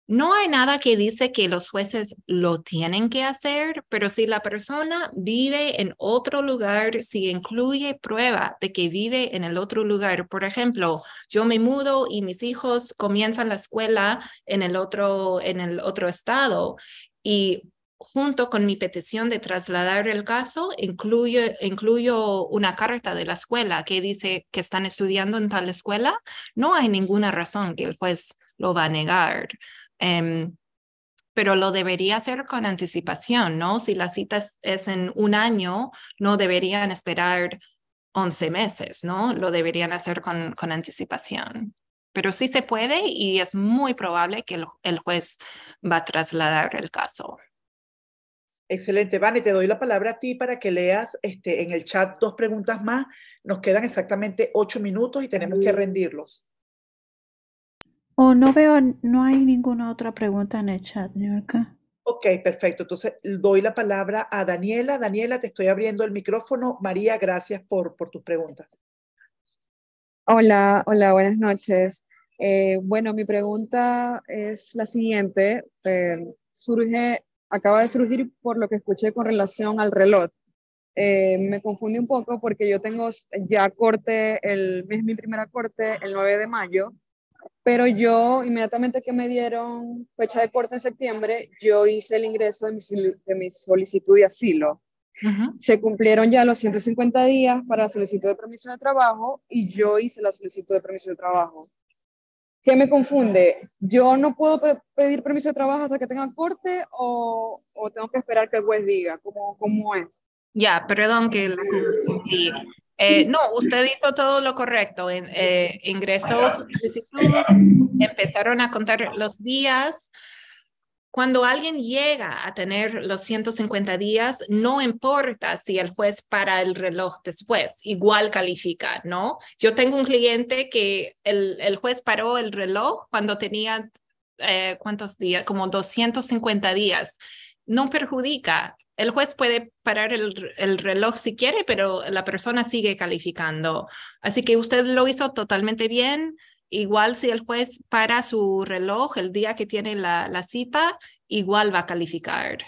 Speaker 2: No hay nada que dice que los jueces lo tienen que hacer, pero si la persona vive en otro lugar, si incluye prueba de que vive en el otro lugar, por ejemplo, yo me mudo y mis hijos comienzan la escuela en el otro, en el otro estado y junto con mi petición de trasladar el caso, incluyo, incluyo una carta de la escuela que dice que están estudiando en tal escuela. No hay ninguna razón que el juez lo va a negar. Em, pero lo debería hacer con anticipación, ¿no? Si la cita es, en un año, no deberían esperar 11 meses, ¿no? Lo deberían hacer con, anticipación. Pero sí se puede y es muy probable que el juez va a trasladar el caso.
Speaker 1: Excelente, Vane, te doy la palabra a ti para que leas este, en el chat dos preguntas más. Nos quedan exactamente ocho minutos y tenemos que rendirlos.
Speaker 4: Oh, no veo, no hay ninguna otra pregunta en el chat,
Speaker 6: Nurka.
Speaker 1: Ok, perfecto. Entonces doy la palabra a Daniela. Daniela, te estoy abriendo el micrófono. María, gracias por, por tus preguntas.
Speaker 6: Hola, hola, buenas noches. Eh, bueno, mi pregunta es la siguiente. Eh, surge acaba de surgir por lo que escuché con relación al reloj. Eh, me confundí un poco porque yo tengo ya corte, el, es mi primera corte el 9 de mayo, pero yo inmediatamente que me dieron fecha de corte en septiembre, yo hice el ingreso de mi, solicitud de asilo. Se cumplieron ya los 150 días para la solicitud de permiso de trabajo y yo hice la solicitud de permiso de trabajo. ¿Qué me confunde? ¿Yo no puedo pedir permiso de trabajo hasta que tenga corte o, tengo que esperar que el juez diga cómo, cómo es?
Speaker 2: Ya, perdón que eh, no, usted hizo todo lo correcto. Eh, ingresó, empezaron a contar los días, cuando alguien llega a tener los 150 días, no importa si el juez para el reloj después, igual califica, ¿no? Yo tengo un cliente que el, juez paró el reloj cuando tenía, eh, ¿cuántos días? Como 250 días. No perjudica. El juez puede parar el reloj si quiere, pero la persona sigue calificando. Así que usted lo hizo totalmente bien Igual si el juez para su reloj el día que tiene la, cita, igual va a calificar.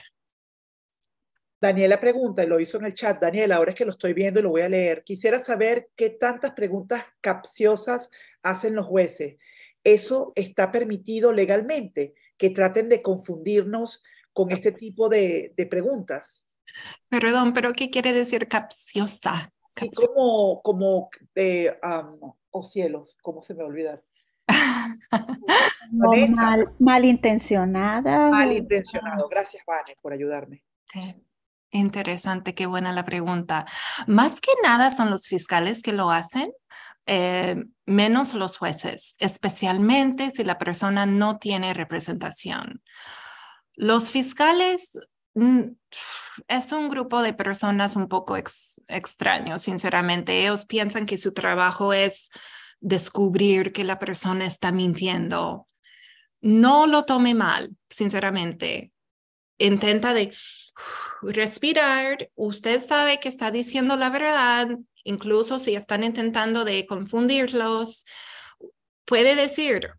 Speaker 1: Daniela pregunta, y lo hizo en el chat, Daniela, ahora es que lo estoy viendo y lo voy a leer. Quisiera saber qué tantas preguntas capciosas hacen los jueces. ¿Eso está permitido legalmente? Que traten de confundirnos con este tipo de, preguntas.
Speaker 2: Perdón, pero ¿qué quiere decir capciosa?
Speaker 1: Sí, como, como eh, cielos, ¿cómo se me
Speaker 2: olvidar?
Speaker 4: no, mal, malintencionada.
Speaker 2: Malintencionado. Gracias, Vane, por ayudarme. Interesante, qué buena la pregunta. Más que nada son los fiscales que lo hacen, eh, menos los jueces, especialmente si la persona no tiene representación. Los fiscales Mm, es un grupo de personas un poco extraño, extraños, sinceramente. Ellos piensan que su trabajo es descubrir que la persona está mintiendo. No lo tome mal, sinceramente. Intenta de respirar. Usted sabe que está diciendo la verdad, incluso si están intentando de confundirlos. Puede decir,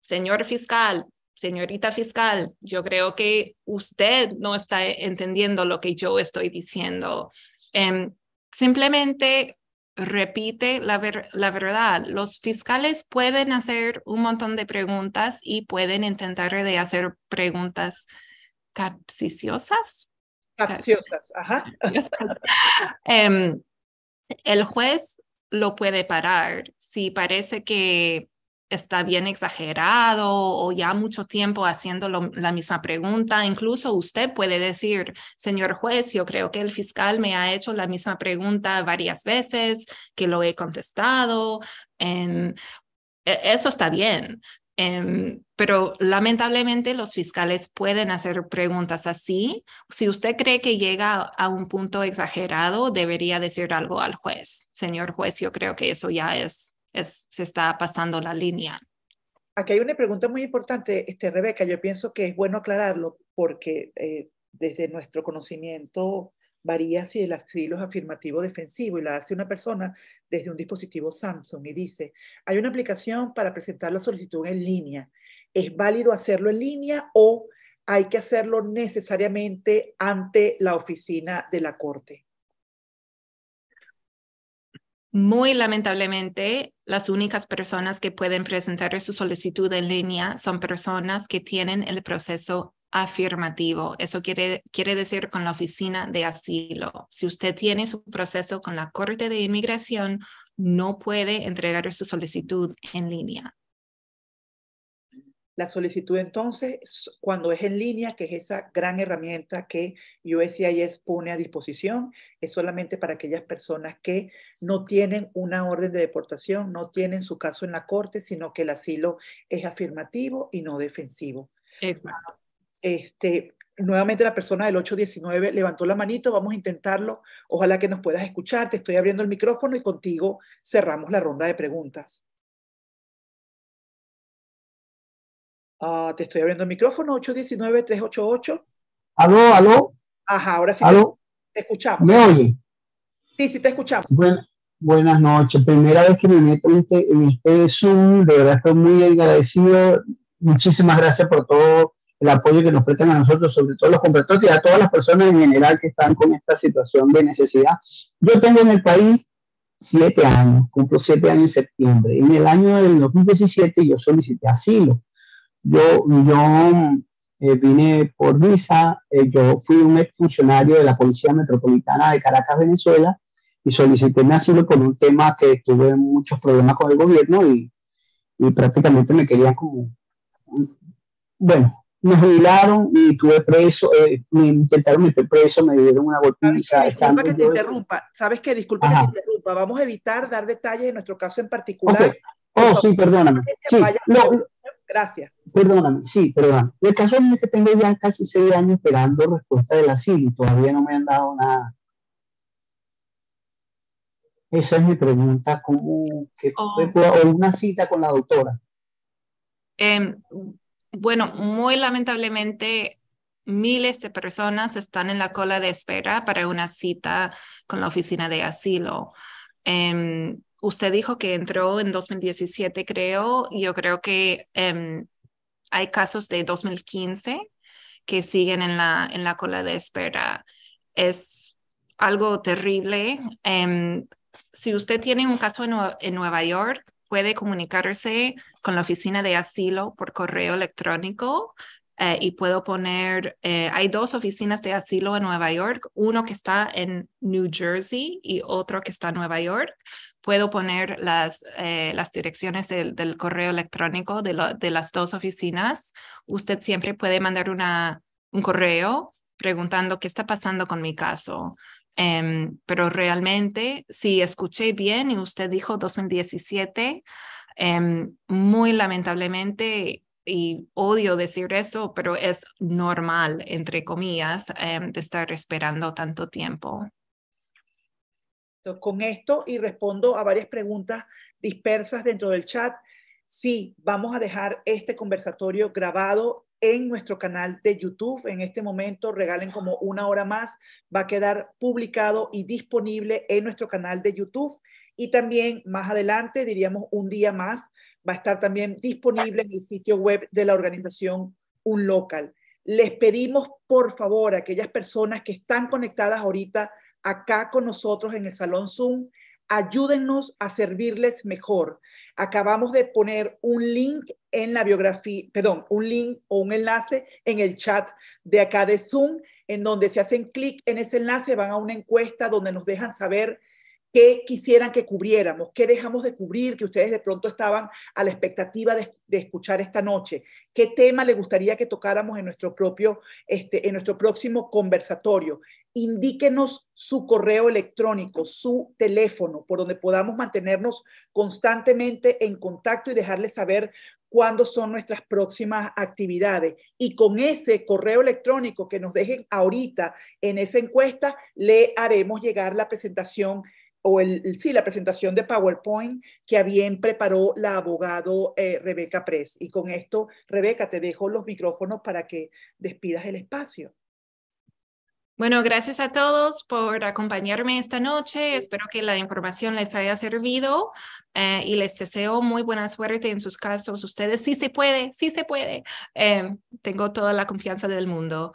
Speaker 2: señor fiscal, señorita fiscal, yo creo que usted no está entendiendo lo que yo estoy diciendo. Em, simplemente repite la, verdad. Los fiscales pueden hacer un montón de preguntas y pueden intentar de hacer preguntas capciosas. Capciosas, ajá. Em, el juez lo puede parar si parece que está bien exagerado o ya mucho tiempo haciendo la misma pregunta. Incluso usted puede decir, señor juez, yo creo que el fiscal me ha hecho la misma pregunta varias veces, que lo he contestado. Em, e-, eso está bien, em, pero lamentablemente los fiscales pueden hacer preguntas así. Si usted cree que llega a un punto exagerado, debería decir algo al juez. Señor juez, yo creo que eso ya es se está pasando la línea.
Speaker 1: Aquí hay una pregunta muy importante, este, Rebeca. Yo pienso que es bueno aclararlo porque eh, desde nuestro conocimiento varía si el asilo es afirmativo o defensivo y la hace una persona desde un dispositivo Samsung y dice, hay una aplicación para presentar la solicitud en línea. ¿Es válido hacerlo en línea o hay que hacerlo necesariamente ante la oficina de la Corte?
Speaker 2: Muy lamentablemente, las únicas personas que pueden presentar su solicitud en línea son personas que tienen el proceso afirmativo. Eso quiere, quiere decir con la oficina de asilo. Si usted tiene su proceso con la Corte de Inmigración, no puede entregar su solicitud en línea.
Speaker 1: La solicitud entonces, cuando es en línea, que es esa gran herramienta que USCIS pone a disposición, es solamente para aquellas personas que no tienen una orden de deportación, no tienen su caso en la corte, sino que el asilo es afirmativo y no defensivo. Exacto. Este, nuevamente la persona del 819 levantó la manito, vamos a intentarlo. Ojalá que nos puedas escuchar, te estoy abriendo el micrófono y contigo cerramos la ronda de preguntas. Ah, te estoy abriendo el micrófono, 819-388.
Speaker 3: Aló, aló.
Speaker 1: Ajá, ahora sí. ¿Aló? Te, escuchamos. ¿Me oye? Sí, sí, te escuchamos.
Speaker 3: buenas noches. Primera vez que me meto este, en este, Zoom. De verdad estoy muy agradecido. Muchísimas gracias por todo el apoyo que nos prestan a nosotros, sobre todo los compradores y a todas las personas en general que están con esta situación de necesidad. Yo tengo en el país siete años, cumplo siete años en septiembre. En el año del 2017 yo solicité asilo. Yo, yo eh, vine por visa, eh, yo fui un funcionario de la Policía Metropolitana de Caracas, Venezuela, y solicité mi asilo por un tema que tuve muchos problemas con el gobierno y, y prácticamente me querían como... Bueno, me jubilaron y tuve preso, eh, me intentaron meter preso, me dieron una golpiza. Disculpa que te interrumpa, sabes qué? disculpa que
Speaker 1: te interrumpa, vamos a evitar dar detalles de nuestro caso en particular.
Speaker 3: Oh, sí, perdóname. Sí. Gracias. Perdóname, sí, perdón. El caso es que tengo ya casi seis años esperando respuesta del asilo y todavía no me han dado nada. Esa es mi pregunta, ¿cómo oh. o una cita con la doctora?
Speaker 2: Em, bueno, muy lamentablemente miles de personas están en la cola de espera para una cita con la oficina de asilo. Em, usted dijo que entró en 2017, creo. Yo creo que em, hay casos de 2015 que siguen en la, en la cola de espera. Es algo terrible. Em, si usted tiene un caso en, Nueva York, puede comunicarse con la oficina de asilo por correo electrónico eh, y puedo poner, eh, hay dos oficinas de asilo en Nueva York, uno que está en New Jersey y otro que está en Nueva York puedo poner las, eh, las direcciones del, correo electrónico de, de, las dos oficinas. Usted siempre puede mandar una, un correo preguntando qué está pasando con mi caso. Em, pero realmente, si escuché bien y usted dijo 2017, em, muy lamentablemente, y odio decir eso, pero es normal, entre comillas, em, de estar esperando tanto tiempo
Speaker 1: con esto y respondo a varias preguntas dispersas dentro del chat. Sí, vamos a dejar este conversatorio grabado en nuestro canal de YouTube. En este momento, regalen como una hora más. Va a quedar publicado y disponible en nuestro canal de YouTube. Y también más adelante, diríamos un día más, va a estar también disponible en el sitio web de la organización Unlocal. Les pedimos, por favor, a aquellas personas que están conectadas ahorita acá con nosotros en el Salón Zoom. Ayúdennos a servirles mejor. Acabamos de poner un link en la biografía, perdón, un link o un enlace en el chat de acá de Zoom, en donde se hacen clic en ese enlace van a una encuesta donde nos dejan saber qué quisieran que cubriéramos, qué dejamos de cubrir, que ustedes de pronto estaban a la expectativa de, escuchar esta noche, qué tema le gustaría que tocáramos en nuestro propio, este, en nuestro próximo conversatorio. Indíquenos su correo electrónico, su teléfono, por donde podamos mantenernos constantemente en contacto y dejarles saber cuándo son nuestras próximas actividades. Y con ese correo electrónico que nos dejen ahorita en esa encuesta, le haremos llegar la presentación o el, sí, la presentación de PowerPoint que habían bien preparó la abogado eh, Rebeca Press. Y con esto, Rebeca, te dejo los micrófonos para que despidas el espacio.
Speaker 2: Bueno, gracias a todos por acompañarme esta noche. Espero que la información les haya servido eh, y les deseo muy buena suerte en sus casos. Ustedes sí se puede, sí se puede. Eh, tengo toda la confianza del mundo.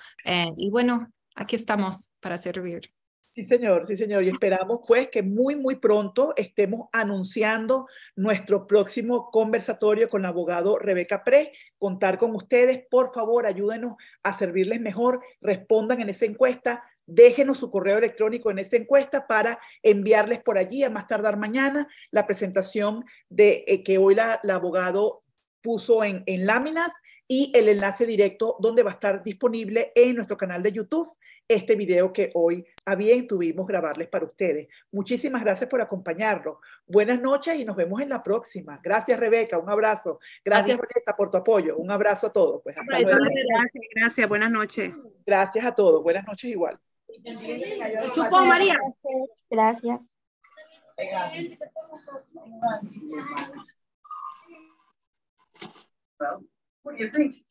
Speaker 2: y bueno, aquí estamos para servir.
Speaker 1: Sí, señor, sí, señor. Y esperamos pues que muy, muy pronto estemos anunciando nuestro próximo conversatorio con la abogado Rebeca Pres. Contar con ustedes, por favor, ayúdenos a servirles mejor, respondan en esa encuesta, déjenos su correo electrónico en esa encuesta para enviarles por allí a más tardar mañana la presentación de eh, que hoy la, la abogado puso en, láminas y el enlace directo donde va a estar disponible en nuestro canal de YouTube este video que hoy a bien tuvimos grabarles para ustedes. Muchísimas gracias por acompañarlo Buenas noches y nos vemos en la próxima. Gracias Rebeca, un abrazo. Gracias Rebeca, por tu apoyo. Un abrazo a todos. Pues. Gracias, gracias. Buenas noches. Gracias a todos. Buenas noches igual. María. Gracias.
Speaker 3: Well, what do you think?